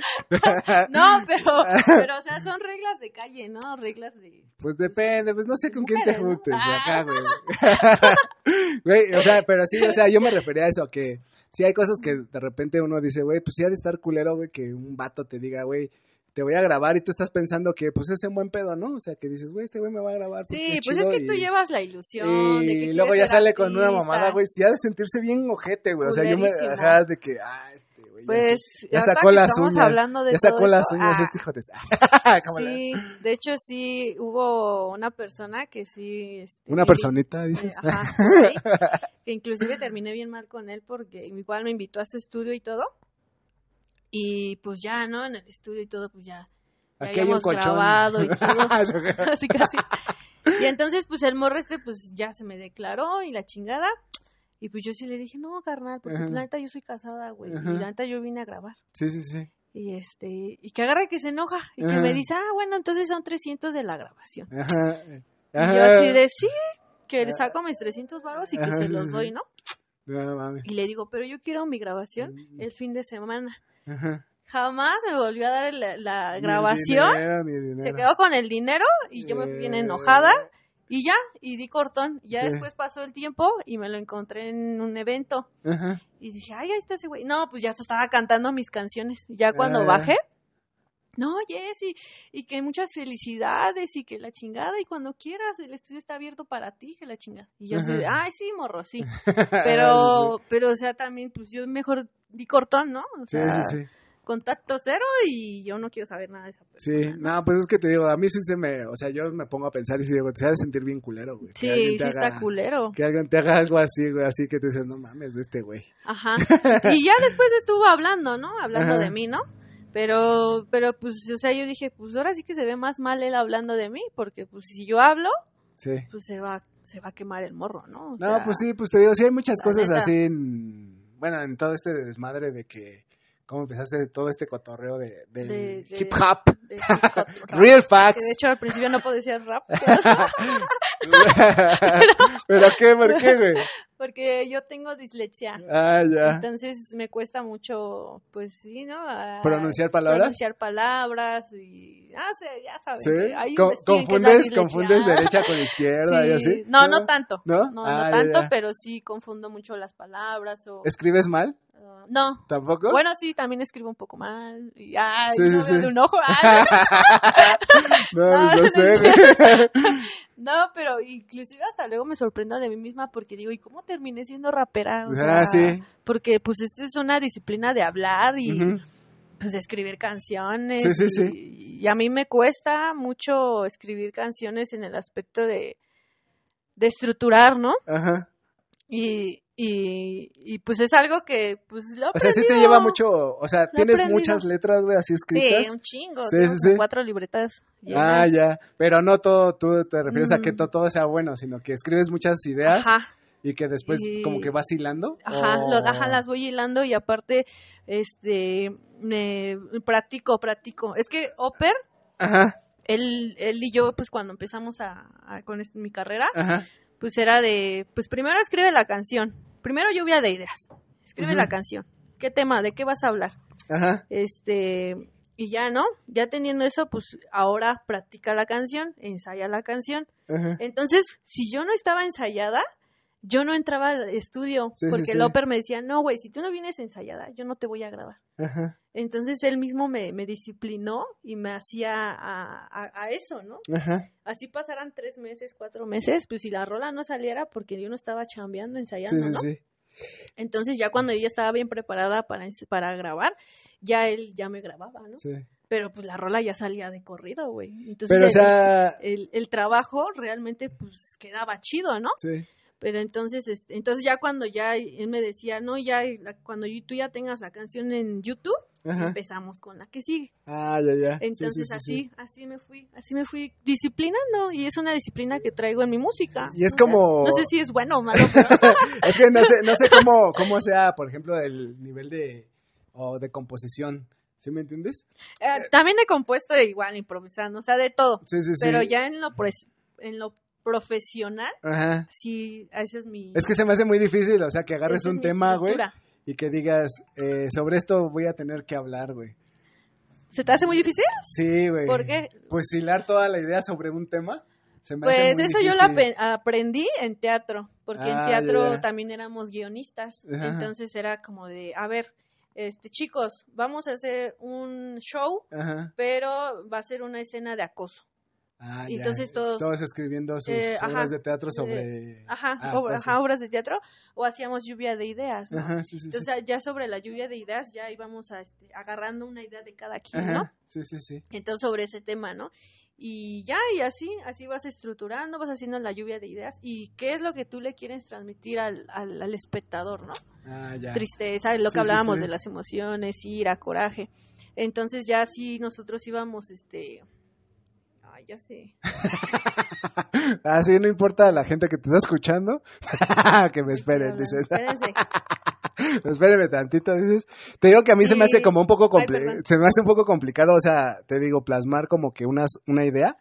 no, pero, pero, o sea, son reglas de calle, ¿no? Reglas de. Pues, pues depende, pues no sé con quién te juntes, ah. acá, güey. güey, o sea, pero sí, o sea, yo me refería a eso, que sí hay cosas que de repente uno dice, güey, pues sí ha de estar culero, güey, que un vato te diga, güey, te voy a grabar y tú estás pensando que pues es un buen pedo, ¿no? O sea, que dices, güey, este güey me va a grabar. Sí, pues es que tú llevas la ilusión. Y de que luego ya sale con una mamada, güey, sí ha de sentirse bien ojete, güey. O sea, yo me, ajá, de que, ah, pues, ya, sacó las uñas. Hablando de ya sacó las uñas ah, este de... sí, de hecho sí hubo una persona que sí... Este, una personita, eh, dices. que inclusive terminé bien mal con él porque igual me invitó a su estudio y todo. Y pues ya, ¿no? En el estudio y todo, pues ya... Aquí habíamos grabado y todo. así casi. Y entonces, pues el morro este, pues ya se me declaró y la chingada. Y pues yo sí le dije, no, carnal, porque pues, la neta yo soy casada, güey. Y la neta yo vine a grabar. Sí, sí, sí. Y este, y que agarre que se enoja. Y que me dice, ah, bueno, entonces son 300 de la grabación. Ajá. Eh, y yo así de, sí, que le ah. saco mis 300 baros y que se los doy, ¿no? Y le digo, pero yo quiero mi grabación mm. el fin de semana. Ajá. Jamás me volvió a dar la, grabación. Se quedó con el dinero y yo me fui bien eh. enojada. Y ya, y di cortón. Ya después pasó el tiempo y me lo encontré en un evento. Y dije, ay, ahí está ese güey. No, pues ya se estaba cantando mis canciones. Ya cuando ah. bajé, no, Jess, y, y, que muchas felicidades y que la chingada. Y cuando quieras, el estudio está abierto para ti, que la chingada. Y yo así, ay, sí, morro, sí. Pero, pero, o sea, también, pues yo mejor di cortón, ¿no? O sea, sí, sí, sí contacto cero y yo no quiero saber nada de esa persona. Sí, no, pues es que te digo, a mí sí se me, o sea, yo me pongo a pensar y sí digo, te vas a sentir bien culero, güey. Sí, sí está culero. Que alguien te haga algo así, güey, así que te dices, no mames, este güey. Ajá. Y ya después estuvo hablando, ¿no? Hablando de mí, ¿no? Pero, pero pues, o sea, yo dije, pues ahora sí que se ve más mal él hablando de mí, porque pues si yo hablo, sí. pues se va, se va a quemar el morro, ¿no? no, pues sí, pues te digo, sí hay muchas cosas así en, bueno, en todo este desmadre de que cómo empezaste todo este cotorreo de, hip hop. Real facts. de hecho al principio no podía decir rap. Pero... qué? ¿Por güey? porque yo tengo dislexia. Ah, ya. Entonces me cuesta mucho, pues sí, ¿no? Ah, pronunciar palabras. Pronunciar palabras y. Ah, sí, ya sabes. ¿Sí? Eh, confundes, confundes derecha con izquierda y así. No, no, no tanto. No, no, ah, tanto, pero sí confundo mucho las palabras. O... ¿Escribes mal? Ah, no. ¿Tampoco? Bueno, sí, también escribo un poco mal. Y, ay, sí, un ojo. no, no, pues, no, sé. No, pero inclusive hasta luego me sorprendo de mí misma porque digo, ¿y cómo terminé siendo rapera? Ah, porque pues esta es una disciplina de hablar y pues, escribir canciones. Sí, sí, y, sí. y, a mí me cuesta mucho escribir canciones en el aspecto de, de estructurar, ¿no? Ajá. Y, y, y pues es algo que, pues lo O sea, sí te lleva mucho, o sea, tienes muchas letras, güey, así escritas. Sí, un chingo, sí, sí, cuatro libretas. Ah, ya, pero no todo, tú te refieres a que mm. todo, sea bueno, sino que escribes muchas ideas. Ajá. Y que después como que vas hilando. Ajá, lo, ajá, las voy hilando y aparte, este, me practico, practico. Es que Oper, ajá. Él, y yo, pues cuando empezamos a, con mi carrera, pues era de, pues primero escribe la canción primero lluvia de ideas. Escribe la canción. ¿Qué tema? ¿De qué vas a hablar? Ajá. Este, y ya, ¿no? Ya teniendo eso, pues ahora practica la canción, ensaya la canción. Entonces, si yo no estaba ensayada, yo no entraba al estudio porque el me decía, no, güey, si tú no vienes ensayada, yo no te voy a grabar. Ajá. Entonces él mismo me, me, disciplinó y me hacía a, eso, ¿no? Ajá. Así pasaran tres meses, cuatro meses, pues si la rola no saliera porque yo no estaba chambeando, ensayando, ¿no? Entonces ya cuando yo ya estaba bien preparada para, para grabar, ya él ya me grababa, ¿no? Sí pero pues la rola ya salía de corrido, güey. Entonces el, el, trabajo realmente pues quedaba chido, ¿no? Sí pero entonces este, entonces ya cuando ya él me decía no ya cuando tú ya tengas la canción en YouTube empezamos con la que sigue ah ya ya entonces así así me fui así me fui disciplinando y es una disciplina que traigo en mi música y es como no sé si es bueno o malo es que no sé no sé cómo cómo sea por ejemplo el nivel de o de composición ¿Sí me entiendes? Eh, también he compuesto igual improvisando, o sea, de todo. Sí, sí, sí. Pero ya en lo, en lo profesional. Ajá. Sí, ese es mi... Es que se me hace muy difícil, o sea, que agarres un tema, güey, y que digas, eh, sobre esto voy a tener que hablar, güey. ¿Se te hace muy difícil? Sí, güey. ¿Por qué? Pues hilar toda la idea sobre un tema. pues eso yo lo aprendí en teatro, porque en ah, teatro también éramos guionistas, entonces era como de, a ver, este, chicos, vamos a hacer un show, pero va a ser una escena de acoso. Ah, entonces todos, todos escribiendo sus eh, obras de teatro sobre ajá, ah, pues obras de teatro o hacíamos lluvia de ideas ¿no? ajá, sí, sí, entonces ya sobre la lluvia de ideas ya íbamos a, este, agarrando una idea de cada quien no sí sí sí entonces sobre ese tema no y ya y así así vas estructurando vas haciendo la lluvia de ideas y qué es lo que tú le quieres transmitir al, al, al espectador no ah, ya. tristeza lo que hablábamos de las emociones ira coraje entonces ya así nosotros íbamos este ya Así ah, no importa la gente que te está escuchando, que me esperen, dices. Espérense. tantito, dices. Te digo que a mí se me hace como un poco se me hace un poco complicado, o sea, te digo plasmar como que unas una idea,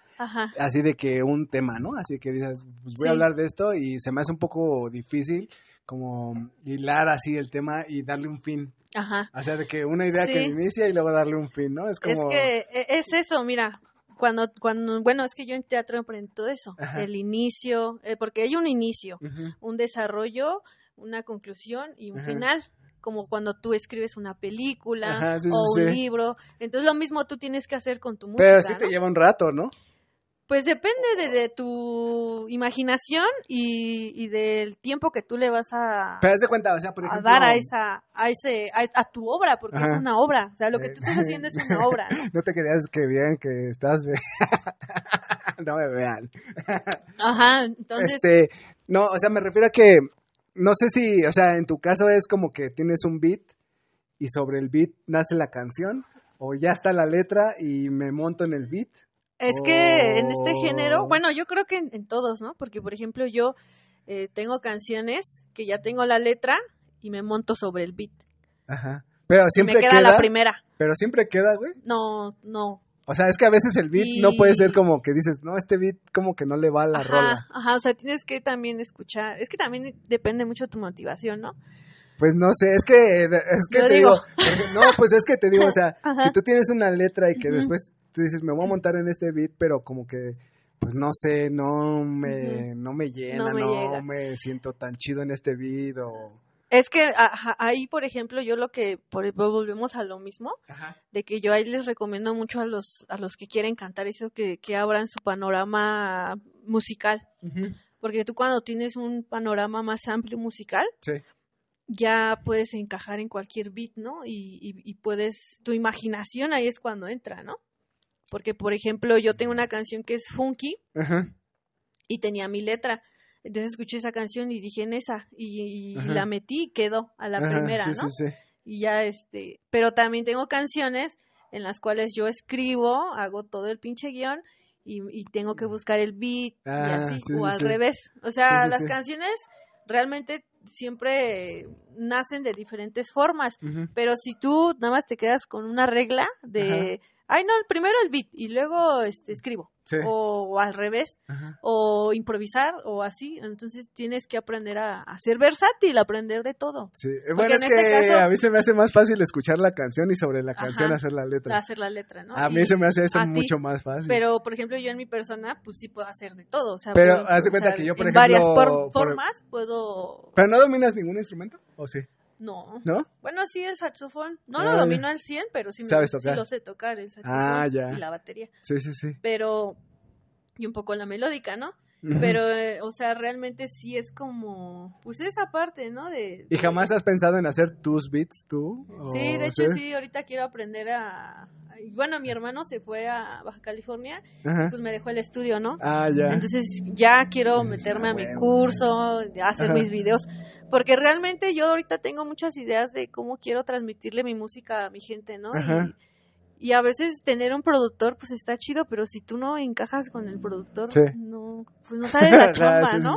así de que un tema, ¿no? Así que dices, pues voy a hablar de esto y se me hace un poco difícil como hilar así el tema y darle un fin. Ajá. O sea, de que una idea que inicia y luego darle un fin, ¿no? Es como Es que e, es eso, mira, cuando, cuando, bueno, es que yo en teatro aprendí todo eso, el inicio, eh, porque hay un inicio, un desarrollo, una conclusión y un final, como cuando tú escribes una película o un libro. Entonces lo mismo tú tienes que hacer con tu música. Pero sí te lleva un rato, ¿no? Pues depende de, tu imaginación y, del tiempo que tú le vas a, dar a esa, a ese, a, tu obra, porque es una obra. O sea, lo que eh, tú estás haciendo es una obra. ¿no? te querías que bien que estás no me vean. Ajá, entonces. Este, no, o sea, me refiero a que no sé si, o sea, en tu caso es como que tienes un beat y sobre el beat nace la canción o ya está la letra y me monto en el beat es que en este género, oh. bueno, yo creo que en, todos, ¿no? Porque, por ejemplo, yo eh, tengo canciones que ya tengo la letra y me monto sobre el beat. Ajá. Pero siempre me queda, la primera. Pero siempre queda, güey. No, no. O sea, es que a veces el beat no puede ser como que dices, no, este beat como que no le va a la rola. Ajá, o sea, tienes que también escuchar. Es que también depende mucho de tu motivación, ¿no? Pues no sé, es que, es que te digo, no, pues es que te digo, o sea, si tú tienes una letra y que después te dices, me voy a montar en este beat, pero como que, pues no sé, no me, no me llena, no me, siento tan chido en este beat o... Es que ahí, por ejemplo, yo lo que por, volvemos a lo mismo, de que yo ahí les recomiendo mucho a los a los que quieren cantar eso que, abran su panorama musical, porque tú cuando tienes un panorama más amplio musical, sí ya puedes encajar en cualquier beat, ¿no? Y, puedes, tu imaginación ahí es cuando entra, ¿no? Porque, por ejemplo, yo tengo una canción que es funky y tenía mi letra. Entonces escuché esa canción y dije en esa y, la metí y quedó a la primera, ¿no? Sí, sí. Y ya este, pero también tengo canciones en las cuales yo escribo, hago todo el pinche guión y, tengo que buscar el beat y ah, así, o al revés. O sea, las canciones realmente siempre nacen de diferentes formas, pero si tú nada más te quedas con una regla de ay no, primero el beat y luego este, escribo. O, al revés, o improvisar, o así. Entonces tienes que aprender a, ser versátil, aprender de todo. Sí, bueno, es este que a mí se me hace más fácil escuchar la canción y sobre la canción hacer la letra. Hacer la letra, ¿no? A mí se me hace eso mucho más fácil. Pero, por ejemplo, yo en mi persona, pues sí puedo hacer de todo. O sea, pero haz de cuenta que yo, por en varias por, formas puedo. ¿Pero no dominas ningún instrumento? ¿O sí? No. Bueno, sí, el saxofón. No lo ah. domino al 100, pero sí, lo sé tocar, el saxofón ah, ya. y la batería. Sí, sí, sí. Pero, y un poco la melódica, ¿no? Pero, eh, o sea, realmente sí es como, pues esa parte, ¿no? De, ¿Y jamás has pensado en hacer tus beats tú? Sí, de hecho ¿sí? ahorita quiero aprender a... Bueno, mi hermano se fue a Baja California, pues me dejó el estudio, ¿no? Ah, ya. Entonces ya quiero meterme ah, a mi curso, hacer mis videos porque realmente yo ahorita tengo muchas ideas de cómo quiero transmitirle mi música a mi gente, ¿no? Y, a veces tener un productor, pues está chido, pero si tú no encajas con el productor, no, pues no sale la ah, chamba, ¿no?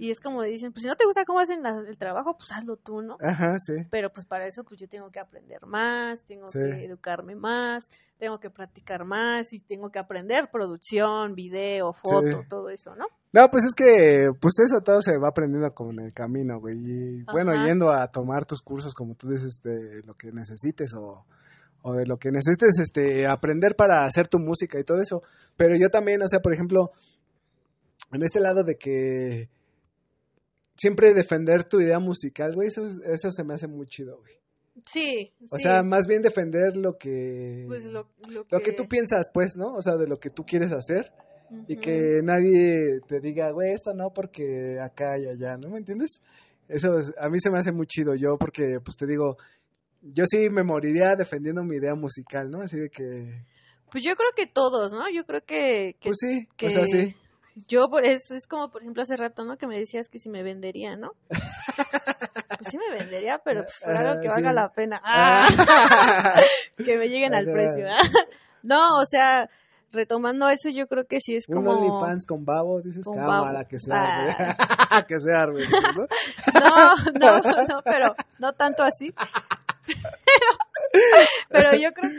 Y es como dicen, pues si no te gusta cómo hacen el trabajo, pues hazlo tú, ¿no? Ajá, sí. Pero pues para eso pues yo tengo que aprender más, tengo que educarme más, tengo que practicar más y tengo que aprender producción, video, foto, todo eso, ¿no? No, pues es que pues eso todo se va aprendiendo con el camino, güey. Y bueno, yendo a tomar tus cursos como tú dices, este, lo que necesites o o de lo que necesites este aprender para hacer tu música y todo eso, pero yo también, o sea, por ejemplo, en este lado de que siempre defender tu idea musical, güey, eso, eso se me hace muy chido, güey. Sí, O sea, más bien defender lo que, pues lo, que... tú piensas, pues, ¿no? O sea, de lo que tú quieres hacer. Y que nadie te diga, güey, esto no, porque acá y allá, ¿no? ¿Me entiendes? Eso a mí se me hace muy chido yo, porque, pues te digo, yo sí me moriría defendiendo mi idea musical, ¿no? Así de que... Pues yo creo que todos, ¿no? Yo creo que... pues sí, que... así, yo por eso es como, por ejemplo, hace rato, ¿no? Que me decías que si me vendería, ¿no? pues sí me vendería, pero pues por algo que valga la pena. Ah. que me lleguen al precio. ¿ah? no, o sea, retomando eso, yo creo que sí es como. Un fans con babo, dices, que cámara, babo. que se arme. Ah. que se arme. ¿no? ¿no? no, no, pero no tanto así. pero, yo creo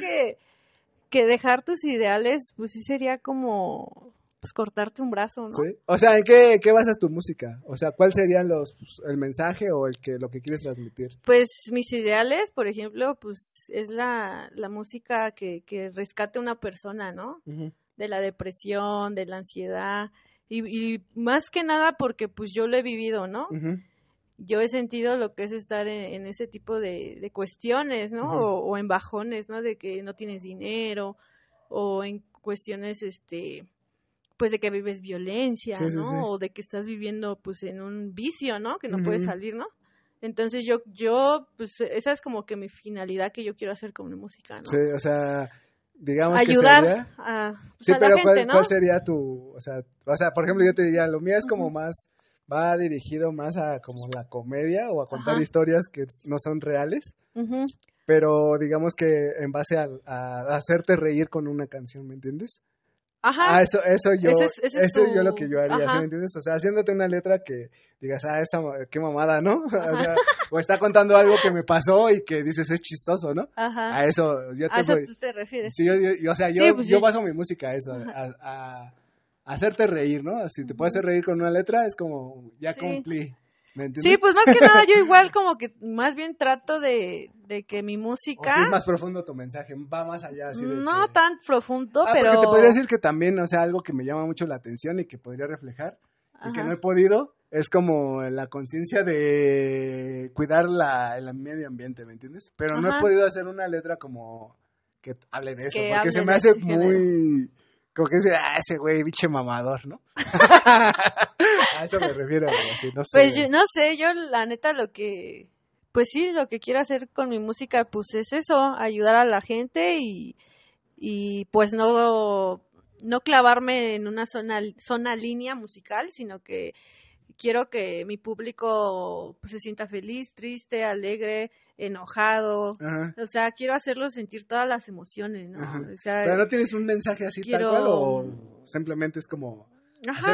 que dejar tus ideales, pues sí sería como pues cortarte un brazo, ¿no? Sí. O sea, ¿en qué, qué, basas tu música? O sea, ¿cuál sería los pues, el mensaje o el que lo que quieres transmitir? Pues mis ideales, por ejemplo, pues es la, música que, rescate a una persona, ¿no? De la depresión, de la ansiedad y, más que nada porque pues yo lo he vivido, ¿no? Yo he sentido lo que es estar en, ese tipo de, cuestiones, ¿no? o en bajones, ¿no? De que no tienes dinero o en cuestiones, este, pues de que vives violencia, ¿no? O de que estás viviendo pues en un vicio, ¿no? Que no puedes salir, ¿no? Entonces yo, yo, pues esa es como que mi finalidad que yo quiero hacer como un música, ¿no? Sí, o sea, digamos Ayudar que sería... a, sí, pero ¿cuál, ¿cuál sería tu, o sea, o sea, por ejemplo, yo te diría, lo mío es como más, va dirigido más a como la comedia o a contar historias que no son reales. Pero digamos que en base a hacerte reír con una canción, ¿me entiendes? Ajá. Ah, eso, eso yo, lo que yo haría, O sea, haciéndote una letra que digas, ah, qué mamada, ¿no? o, está contando algo que me pasó y que dices, es chistoso, ¿no? Ajá. A eso, yo te, refieres. Sí, yo, o sea, yo, pues mi música a eso, a, hacerte reír, ¿no? Si te puedes hacer reír con una letra, es como, ya cumplí sí, pues más que nada yo igual como que más bien trato de, de que mi música... O es más profundo tu mensaje, va más allá. Así no tan profundo, ah, pero... te podría decir que también, o sea, algo que me llama mucho la atención y que podría reflejar y que no he podido, es como la conciencia de cuidar la, el medio ambiente, ¿me entiendes? Pero no he podido hacer una letra como que hable de eso, que porque se me hace muy que ah, ese güey, biche mamador, ¿no? a eso me refiero, no sé. Pues yo no sé, yo la neta lo que, pues sí, lo que quiero hacer con mi música, pues es eso, ayudar a la gente y, y pues no, no clavarme en una zona, zona línea musical, sino que quiero que mi público pues, se sienta feliz, triste, alegre, enojado. O sea, quiero hacerlo sentir todas las emociones, ¿no? O sea, Pero no tienes un mensaje así tal cual o simplemente es como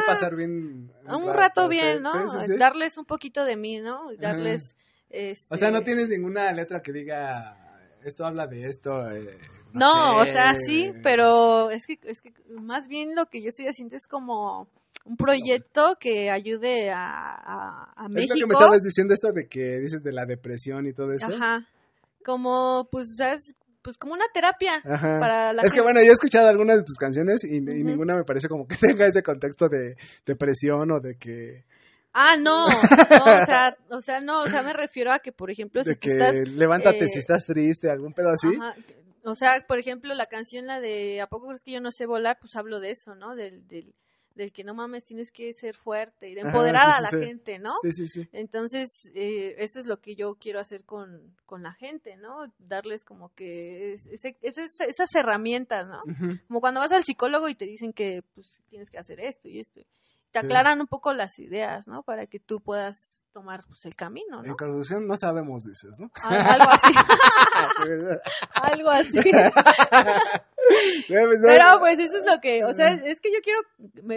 pasar bien un, rato, bien, ¿no? Darles un poquito de mí, ¿no? Darles este... O sea, no tienes ninguna letra que diga esto habla de esto. Eh, no, o sea, sí, pero es que, es que más bien lo que yo estoy haciendo es como un proyecto que ayude a, a, México. Es lo que me estabas diciendo esto de que dices de la depresión y todo eso. Ajá. Como, pues, ¿sabes? Pues como una terapia Ajá. para la Es que bueno, yo he escuchado algunas de tus canciones y, ninguna me parece como que tenga ese contexto de depresión o de que... Ah, no, o, sea, o sea, no, o sea, me refiero a que, por ejemplo, si de que Levántate eh, si estás triste, algún pedo así. O sea, por ejemplo, la canción, la de ¿A poco crees que yo no sé volar? Pues hablo de eso, ¿no? Del, del, del que no mames, tienes que ser fuerte y empoderar a la gente, ¿no? Sí, sí, sí. Entonces, eh, eso es lo que yo quiero hacer con, con la gente, ¿no? Darles como que esas herramientas, ¿no? Como cuando vas al psicólogo y te dicen que pues, tienes que hacer esto y esto. Te aclaran un poco las ideas, ¿no? Para que tú puedas tomar pues, el camino, ¿no? En conclusión, no sabemos, dices, ¿no? Ah, algo así. algo así. pero pues eso es lo que, o sea, es que yo quiero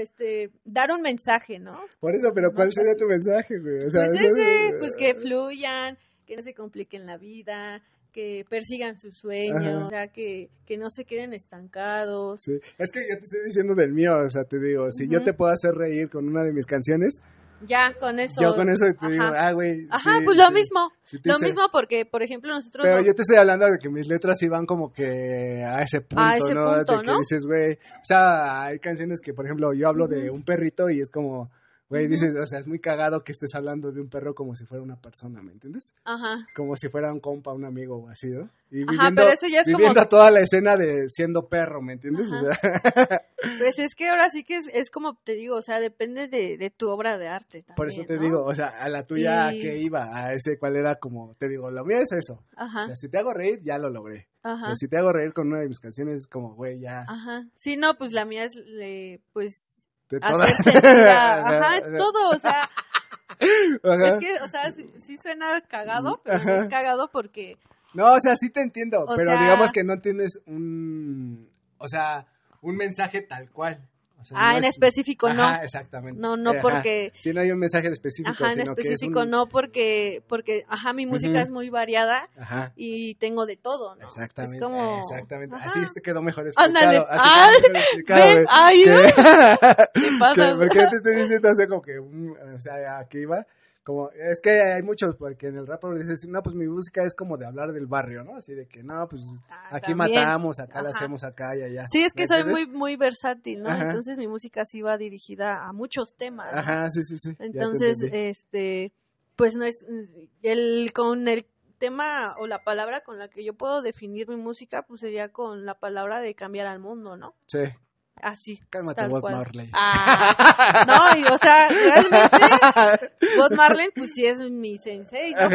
este, dar un mensaje, ¿no? Por eso, pero ¿cuál sería tu mensaje, güey? O sea, pues ese, eh, pues que fluyan, que no se compliquen la vida, que persigan sus sueños, o sea, que, que, no se queden estancados. Es que yo te estoy diciendo del mío, o sea, te digo, si yo te puedo hacer reír con una de mis canciones, ya con eso. Yo con eso te digo, ah, güey. Ajá, pues lo mismo. lo mismo porque, por ejemplo, nosotros. Pero yo te estoy hablando de que mis letras iban como que a ese punto, ese ¿no? Punto, de que dices, güey. O sea, hay canciones que, por ejemplo, yo hablo de un perrito y es como Güey, dices, o sea, es muy cagado que estés hablando de un perro como si fuera una persona, ¿me entiendes? Ajá. Como si fuera un compa, un amigo o así, ¿no? Y viviendo, Ajá, pero eso ya es toda la escena de siendo perro, ¿me entiendes? O sea... Pues es que ahora sí que es, es como te digo, o sea, depende de, de tu obra de arte. También, Por eso te digo, o sea, a la tuya que iba, a ese cuál era como, te digo, la mía es eso. Ajá. O sea, si te hago reír, ya lo logré. Ajá. O si te hago reír con una de mis canciones, como, güey, ya. Ajá. Sí, no, pues la mía es, le pues de Ajá, es todo, o sea. Es que, o sea, sí, suena cagado, pero es cagado porque. No, o sea, sí te entiendo, pero digamos que no tienes un. O sea, un mensaje tal cual ah, en específico no. Ah, exactamente. No, no eh, porque... Si no hay un mensaje en específico. Ajá, en específico que es un... no porque, porque, ajá, mi música es muy variada ajá. y tengo de todo, ¿no? Exactamente. Es como... Exactamente. Así te quedó mejor explicado. Ándale. Así ah, mejor ¿Qué pasa? porque te estoy diciendo, o como que, o sea, aquí iba es que hay muchos, porque en el rap dices, no, pues mi música es como de hablar del barrio, ¿no? Así de que, no, pues ah, aquí matamos, acá la hacemos acá y allá. Sí, es que soy muy muy versátil, ¿no? Entonces mi música sí va dirigida a muchos temas. Ajá, sí, sí, sí. Entonces, este, pues no es, el, con el tema o la palabra con la que yo puedo definir mi música, pues sería con la palabra de cambiar al mundo, ¿no? Sí. Así. Cálmate, Bob Marley. Ah, no, y, o sea, realmente Bob Marley, pues sí es mi sensei, ¿no?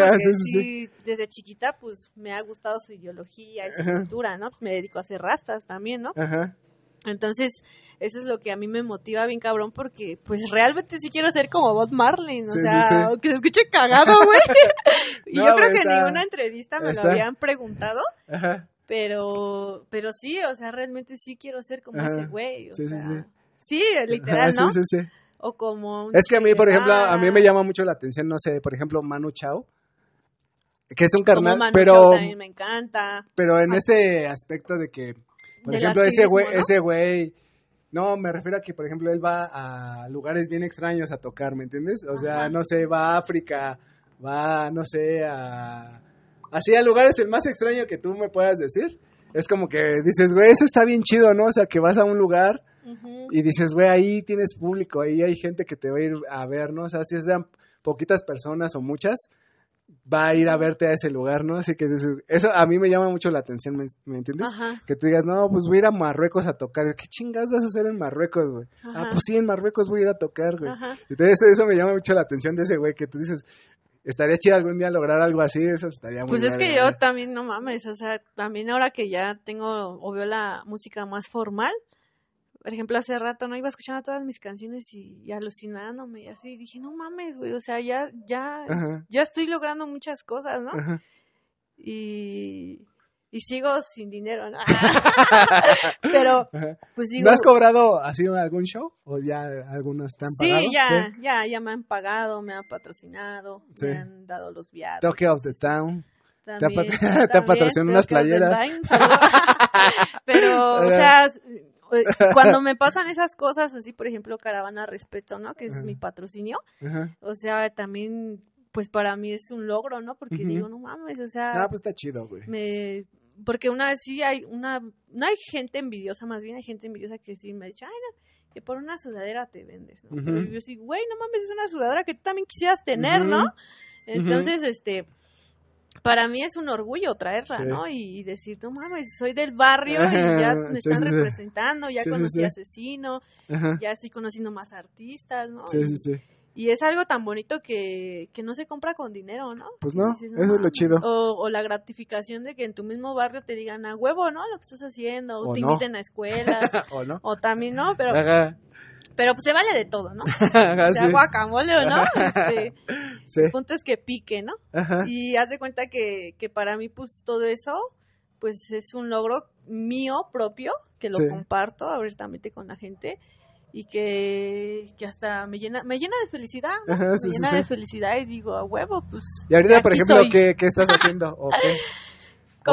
desde chiquita, pues me ha gustado su ideología y su cultura, ¿no? Pues me dedico a hacer rastas también, ¿no? Ajá. Entonces, eso es lo que a mí me motiva bien cabrón porque pues realmente sí quiero ser como Bob Marley, o sea, que se escuche cagado, güey. y yo creo que en ninguna entrevista me lo habían preguntado. Ajá. Pero, pero sí, o sea, realmente sí quiero ser como ese güey. O sea, sí, literal, ¿no? Sí, sí, sí. O como... es que a mí, por ejemplo, a mí me llama mucho la atención, no sé, por ejemplo, Manu Chao, que es un carnal, Manu pero... Chao me encanta. Pero en ah. este aspecto de que, por ejemplo, ese güey, ¿no? ese güey... No, me refiero a que, por ejemplo, él va a lugares bien extraños a tocar, ¿me entiendes? O sea, no sé, va a África, va, no sé, a así lugar lugares el más extraño que tú me puedas decir. Es como que dices, güey, eso está bien chido, ¿no? O sea, que vas a un lugar y dices, güey, ahí tienes público, ahí hay gente que te va a ir a ver, ¿no? O sea, si es de poquitas personas o muchas, va a ir a verte a ese lugar, ¿no? Así que eso a mí me llama mucho la atención, ¿me, entiendes? Que tú digas, no, pues voy a ir a Marruecos a tocar. ¿Qué chingas vas a hacer en Marruecos, güey? Ah, pues sí, en Marruecos voy a ir a tocar, güey. Entonces eso me llama mucho la atención de ese güey que tú dices, estaría chido algún día lograr algo así, eso estaría muy Pues es que yo también, no mames, o sea, también ahora que ya tengo o veo la música más formal, por ejemplo, hace rato no iba escuchando todas mis canciones y, alucinándome y así, dije, no mames, güey, o sea, ya, ya, ya estoy logrando muchas cosas, ¿no? Y y sigo sin dinero, ¿no? Pero, pues ¿No has cobrado, así sido algún show? ¿O ya algunos te han pagado? Sí, ya, ya, ya me han pagado, me han patrocinado, me han dado los viajes. Tokyo of the Town. También, te, ha patrocinado unas playeras. Pero, o sea, eh, cuando me pasan esas cosas, así, por ejemplo, Caravana Respeto, ¿no? Que es mi patrocinio. O sea, también pues para mí es un logro, ¿no? Porque digo, no mames, o sea. Ah, pues está chido, güey. Me, porque una vez sí hay una, no hay gente envidiosa, más bien hay gente envidiosa que sí me dice, ay, no, que por una sudadera te vendes, ¿no? Pero yo sí, güey, no mames, es una sudadera que tú también quisieras tener, ¿no? Entonces, este, para mí es un orgullo traerla, ¿no? Y, decir, no mames, soy del barrio y ya me están representando, ya conocí Asesino, ya estoy conociendo más artistas, ¿no? Sí, sí, sí y es algo tan bonito que, que no se compra con dinero, ¿no? Pues no, eso es lo chido. O, la gratificación de que en tu mismo barrio te digan a huevo, ¿no? Lo que estás haciendo, o, te inviten a escuelas, o, no. o también no, pero, pero pues se vale de todo, ¿no? Ajá, o guacamole no. Este, sí. punto es que pique, ¿no? Ajá. Y haz de cuenta que, para mí, pues todo eso, pues es un logro mío propio, que lo comparto abiertamente con la gente y que, hasta me llena, me llena de felicidad, me llena de felicidad y digo, a huevo, pues. Y ahorita, por ejemplo, ¿qué, estás haciendo? ¿O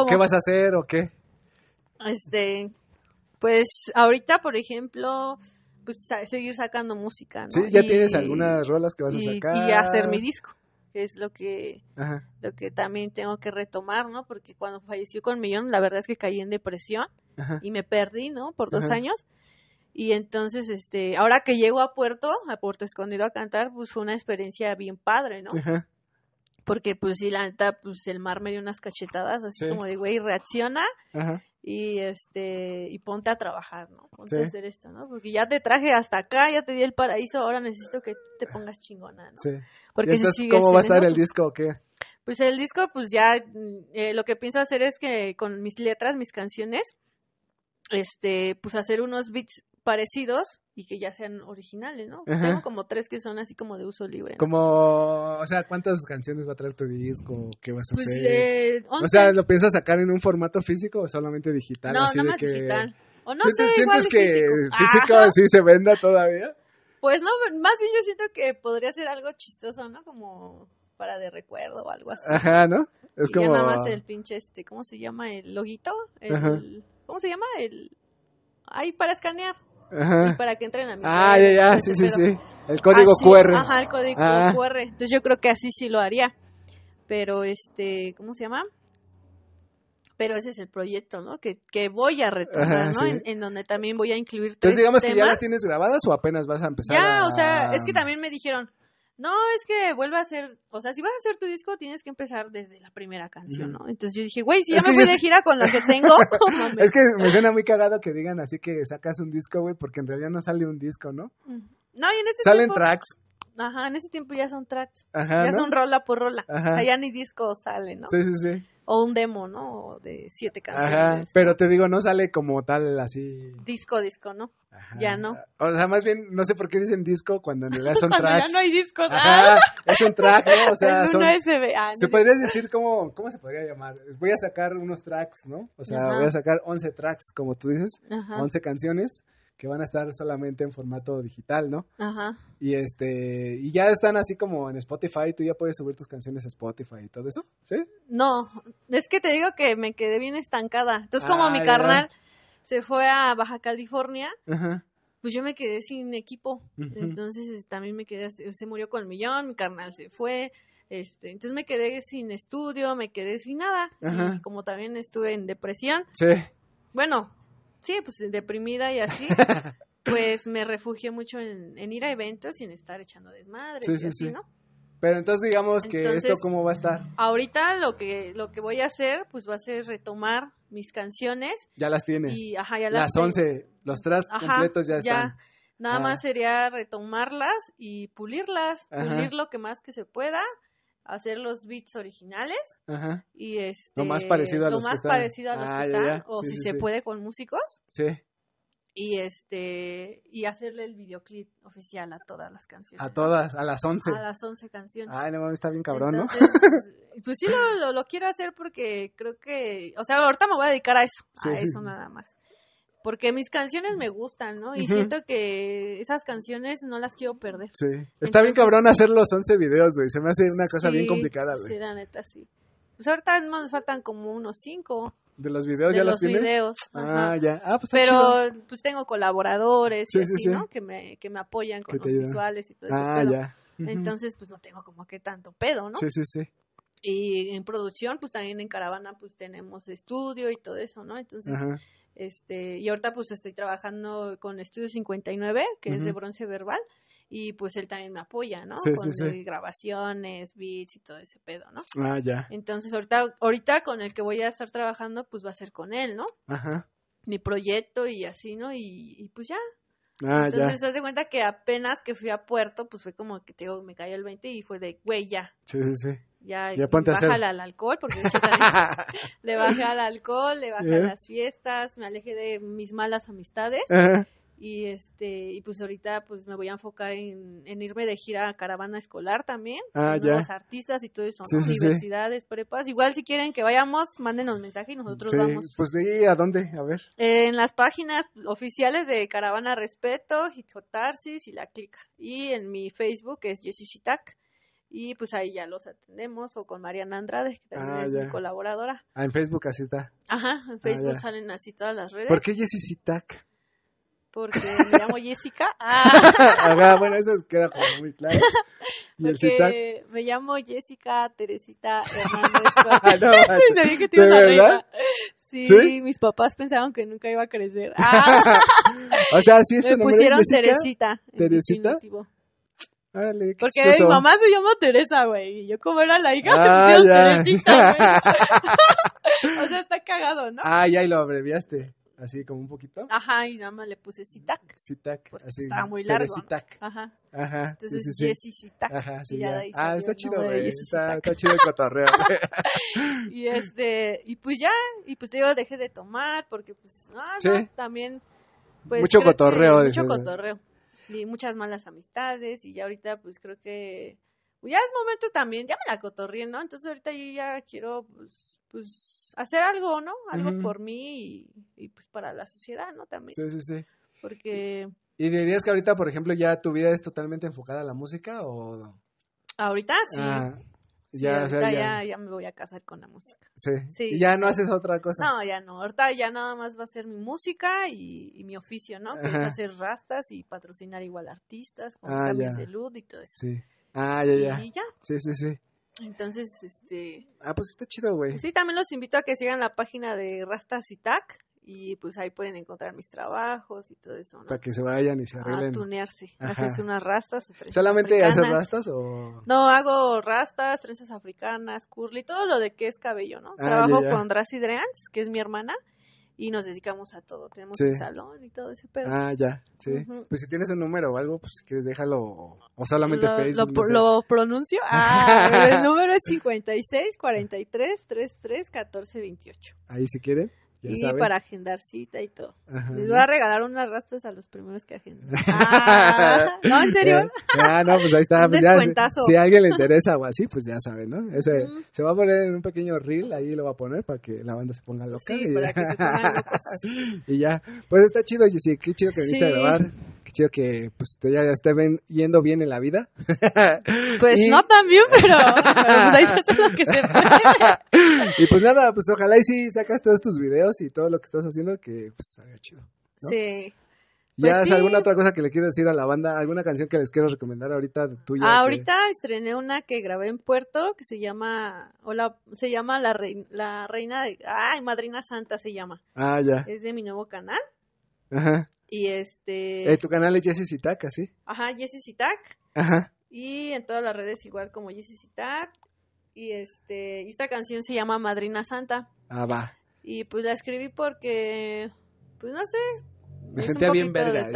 qué? vas a hacer? ¿O qué? Este, pues ahorita, por ejemplo, pues seguir sacando música, Sí, ya tienes algunas rolas que vas a sacar. Y hacer mi disco, que es lo que, lo que también tengo que retomar, ¿no? Porque cuando falleció con Millón, la verdad es que caí en depresión y me perdí, ¿no? Por dos años y entonces, este, ahora que llego a Puerto, a Puerto Escondido a cantar, pues fue una experiencia bien padre, ¿no? Ajá. Porque pues sí, la neta, pues el mar me dio unas cachetadas, así como de, güey, reacciona y este, y ponte a trabajar, ¿no? Ponte a hacer esto, ¿no? Porque ya te traje hasta acá, ya te di el paraíso, ahora necesito que te pongas chingona, ¿no? Sí. Porque ¿cómo va a estar el pues disco o qué? Pues el disco, pues ya, mm, eh, lo que pienso hacer es que con mis letras, mis canciones, este, pues hacer unos beats parecidos y que ya sean originales, ¿no? Tengo como tres que son así como de uso libre. Como, o sea, ¿cuántas canciones va a traer tu disco? ¿Qué vas a pues, hacer? Eh, o sea, ¿lo piensas sacar en un formato físico o solamente digital? No, nada más digital. O no ¿Sientes, que físico, sí se venda todavía? Pues no, más bien yo siento que podría ser algo chistoso, ¿no? Como para de recuerdo o algo así. Ajá, ¿no? Es como... nada más el pinche este, ¿cómo se llama? El loguito. El, ¿Cómo se llama? El... Ahí para escanear. Y para que entren a mi Ah, ya, ya, sí, sí, sí. El código QR. Ajá, el código ah. QR. Entonces yo creo que así sí lo haría. Pero este, ¿cómo se llama? Pero ese es el proyecto, ¿no? Que, que voy a retomar, ¿no? En, donde también voy a incluir Entonces digamos que ya las tienes grabadas o apenas vas a empezar Ya, o sea, es que también me dijeron, no, es que vuelve a ser, o sea, si vas a hacer tu disco tienes que empezar desde la primera canción, ¿no? Entonces yo dije, güey, si ya me voy de gira con lo que tengo. es que me suena muy cagado que digan así que sacas un disco, güey, porque en realidad no sale un disco, ¿no? No, y en ese Salen tracks. Ajá, en ese tiempo ya son tracks. Ajá, ya son rola por rola. Ajá. O sea, ya ni disco sale, ¿no? Sí, sí, sí o un demo, ¿no? De siete canciones. Ajá, pero te digo, no sale como tal así. Disco, disco, ¿no? Ya no. O sea, más bien, no sé por qué dicen disco cuando en realidad son tracks. Ya no hay discos. Ah. es un track, ¿no? O sea, son, USB. Ah, se podría decir ¿cómo se podría llamar? Voy a sacar unos tracks, ¿no? O sea, voy a sacar once tracks, como tú dices, once canciones que van a estar solamente en formato digital, ¿no? Ajá. Y este, y ya están así como en Spotify, tú ya puedes subir tus canciones a Spotify y todo eso, ¿sí? No, es que te digo que me quedé bien estancada. Entonces, como ah, mi carnal se fue a Baja California, pues yo me quedé sin equipo. Entonces, también me quedé, se murió con el millón, mi carnal se fue. Este, entonces me quedé sin estudio, me quedé sin nada. como también estuve en depresión. Sí. Bueno, sí, pues deprimida y así, pues me refugié mucho en, ir a eventos y en estar echando desmadre sí, y ¿no? Pero entonces digamos que esto cómo va a estar. Ahorita lo que lo que voy a hacer pues va a ser retomar mis canciones. Ya las tienes. ajá, ya las, once, los tres completos ya están. Nada ah. más sería retomarlas y pulirlas, pulir lo que más que se pueda hacer los beats originales Ajá. y este lo más este, parecido a los lo más que ah, están. o si se puede con músicos sí y este y hacerle el videoclip oficial a todas las canciones a todas a las 11 a las 11 canciones ay no está bien cabrón no pues sí lo, quiero hacer porque creo que o sea ahorita me voy a dedicar a eso a eso nada más porque mis canciones me gustan, ¿no? Y siento que esas canciones no las quiero perder. Sí. Está bien cabrón hacer los 11 videos, güey. Se me hace una cosa bien complicada, güey. Sí, la neta, sí. Pues ahorita nos faltan como unos 5. ¿De los videos ya los, los videos. Ah, ya. Ah, pues está Pero pues tengo colaboradores y así, ¿no? Que me, que me apoyan con los visuales y todo eso. Ah, ya. Entonces, pues no tengo como que tanto pedo, ¿no? Sí, sí, sí y en producción, pues también en Caravana, pues tenemos estudio y todo eso, ¿no? Entonces, este, y ahorita pues estoy trabajando con Estudio 59, que es de bronce verbal, y pues él también me apoya, ¿no? con eh, grabaciones, beats y todo ese pedo, ¿no? Ah, ya. Entonces, ahorita, ahorita con el que voy a estar trabajando, pues va a ser con él, ¿no? Ajá. Mi proyecto y así, ¿no? Y, y pues ya, Ah, Entonces, se de cuenta que apenas que fui a Puerto, pues fue como que te digo, me cayó el 20 y fue de, güey, ya. Sí, sí, sí. Ya, ya ponte al alcohol, porque de hecho le bajé al alcohol, le bajé a las fiestas, me alejé de mis malas amistades. Ajá y este y pues ahorita pues me voy a enfocar en, irme de gira a caravana escolar también ah, ya. artistas y todo eso sí, universidades prepas igual si quieren que vayamos mándenos mensaje y nosotros vamos pues de ahí a dónde a ver en las páginas oficiales de caravana respeto Hitotarsis y la clica y en mi Facebook es Jessy y pues ahí ya los atendemos o con Mariana Andrade que también ah, es mi colaboradora ah en Facebook así está ajá en ah, Facebook salen así todas las redes ¿por qué porque me llamo Jessica. Ah. bueno, eso queda como muy claro. porque me llamo Jessica Teresita Hernández. no, que tiene una sí, sí, mis papás pensaban que nunca iba a crecer. Ah. o sea, sí, este me nombre pusieron Teresita. Teresita. Porque mi mamá se llama Teresa, güey. Y yo, como era la hija, me pusieron ah, Teresita, güey. o sea, está cagado, ¿no? Ah, ya, y lo abreviaste así como un poquito. Ajá, y nada más le puse Sitac. Sitac, así. Estaba muy largo. Ajá. Ajá. Entonces sí, sí, y Sitac. Ajá, sí. ah, está chido, güey. Está, chido el cotorreo. y este, y pues ya, y pues yo dejé de tomar porque pues, ah, no, también. Pues, mucho cotorreo. Mucho cotorreo. Y muchas malas amistades y ya ahorita pues creo que ya es momento también, ya me la cotorrié, ¿no? Entonces ahorita yo ya quiero, pues, pues hacer algo, ¿no? Algo por mí y, pues para la sociedad, ¿no? También. Sí, sí, sí. Porque... ¿Y dirías que ahorita, por ejemplo, ya tu vida es totalmente enfocada a la música o...? Ahorita sí. Ah, ya, ya, me voy a casar con la música. Sí. Y ya no haces otra cosa. No, ya no. Ahorita ya nada más va a ser mi música y, mi oficio, ¿no? Que es hacer rastas y patrocinar igual artistas con ah, cambios de luz y todo eso. Sí. Ah, ya, ya. Sí, sí, sí. Entonces, este... Ah, pues está chido, güey. Sí, también los invito a que sigan la página de Rastas y Tac y pues ahí pueden encontrar mis trabajos y todo eso, Para que se vayan y se arreglen. A tunearse, haces unas rastas o ¿Solamente haces rastas o...? No, hago rastas, trenzas africanas, curly, todo lo de que es cabello, ¿no? Ah, Trabajo con Dracy Dreans, que es mi hermana, y nos dedicamos a todo. Tenemos el salón y todo ese pedo. Ah, ya, sí. Pues si tienes un número o algo, pues si quieres déjalo o solamente lo, Facebook. Lo, pronuncio. Ah, el número es 5643331428. Ahí si quiere y para agendar cita y todo. Les voy a regalar unas rastas a los primeros que agenden. Ah, no, en serio. ah, no, pues ahí está. Un pues ya, si, a alguien le interesa o así, pues ya saben, ¿no? Ese, Se va a poner en un pequeño reel, ahí lo va a poner para que la banda se ponga loca. Sí, y para ya. que se y ya. Pues está chido, sí Qué chido que viniste a grabar. Qué chido que pues te ya esté yendo bien en la vida. pues no tan bien, pero, pues ahí se lo que se puede. y pues nada, pues ojalá y sí sacas todos tus videos y todo lo que estás haciendo que pues salga chido. Sí. ¿Ya pues es alguna otra cosa que le quieres decir a la banda? ¿Alguna canción que les quiero recomendar ahorita de tuya? Ah, ahorita estrené una que grabé en Puerto que se llama, Hola se llama La, Reina, la Reina de, ay, Madrina Santa se llama. Ah, ya. Es de mi nuevo canal. Ajá. Y este... Eh, tu canal es Jesse Citac, ¿sí? Ajá, Jesse Citac. Ajá. Y en todas las redes igual como Jesse Citac. Y este, Y esta canción se llama Madrina Santa. Ah, va. Y pues la escribí porque, pues no sé. Me sentía bien verga.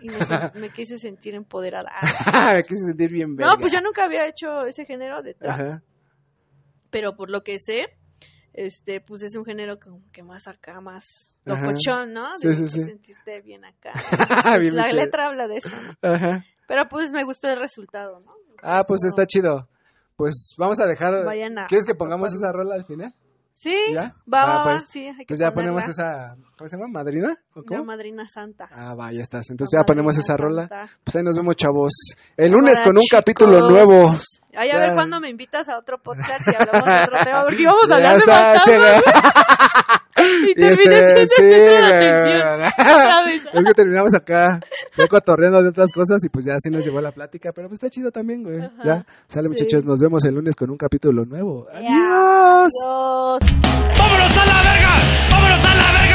y me, quise sentir empoderada. me quise sentir bien verga. No, pues yo nunca había hecho ese género de trap. Ajá. Pero por lo que sé, este, pues es un género que más acá, más Tocuchón, locochón, ¿no? De sí, sí, sentirte bien acá. Pues, la letra habla de eso. Ajá. Pero pues me gustó el resultado, ¿no? ah, pues está chido. Pues vamos a dejar. ¿Quieres que pongamos esa rola al final? Sí, ¿Ya? va, ah, va, pues, sí, hay que pues ya ponemos esa, ¿cómo se llama? ¿Madrina? La madrina santa. Ah, va, ya estás. Entonces ya ponemos esa rola. Pues ahí nos vemos, chavos. El lunes con un capítulo nuevo. Ay, a ver cuándo me invitas a otro podcast y hablamos de otro tema, porque íbamos a hablar de fantasmas. y terminé siendo este, sí, la atención. Es que terminamos acá, poco torreando de otras cosas y pues ya así nos llevó la plática, pero pues está chido también, güey. ya, sale muchachos, nos vemos el lunes con un capítulo nuevo. Adiós. Adiós. ¡Vámonos a la verga! ¡Vámonos a la verga!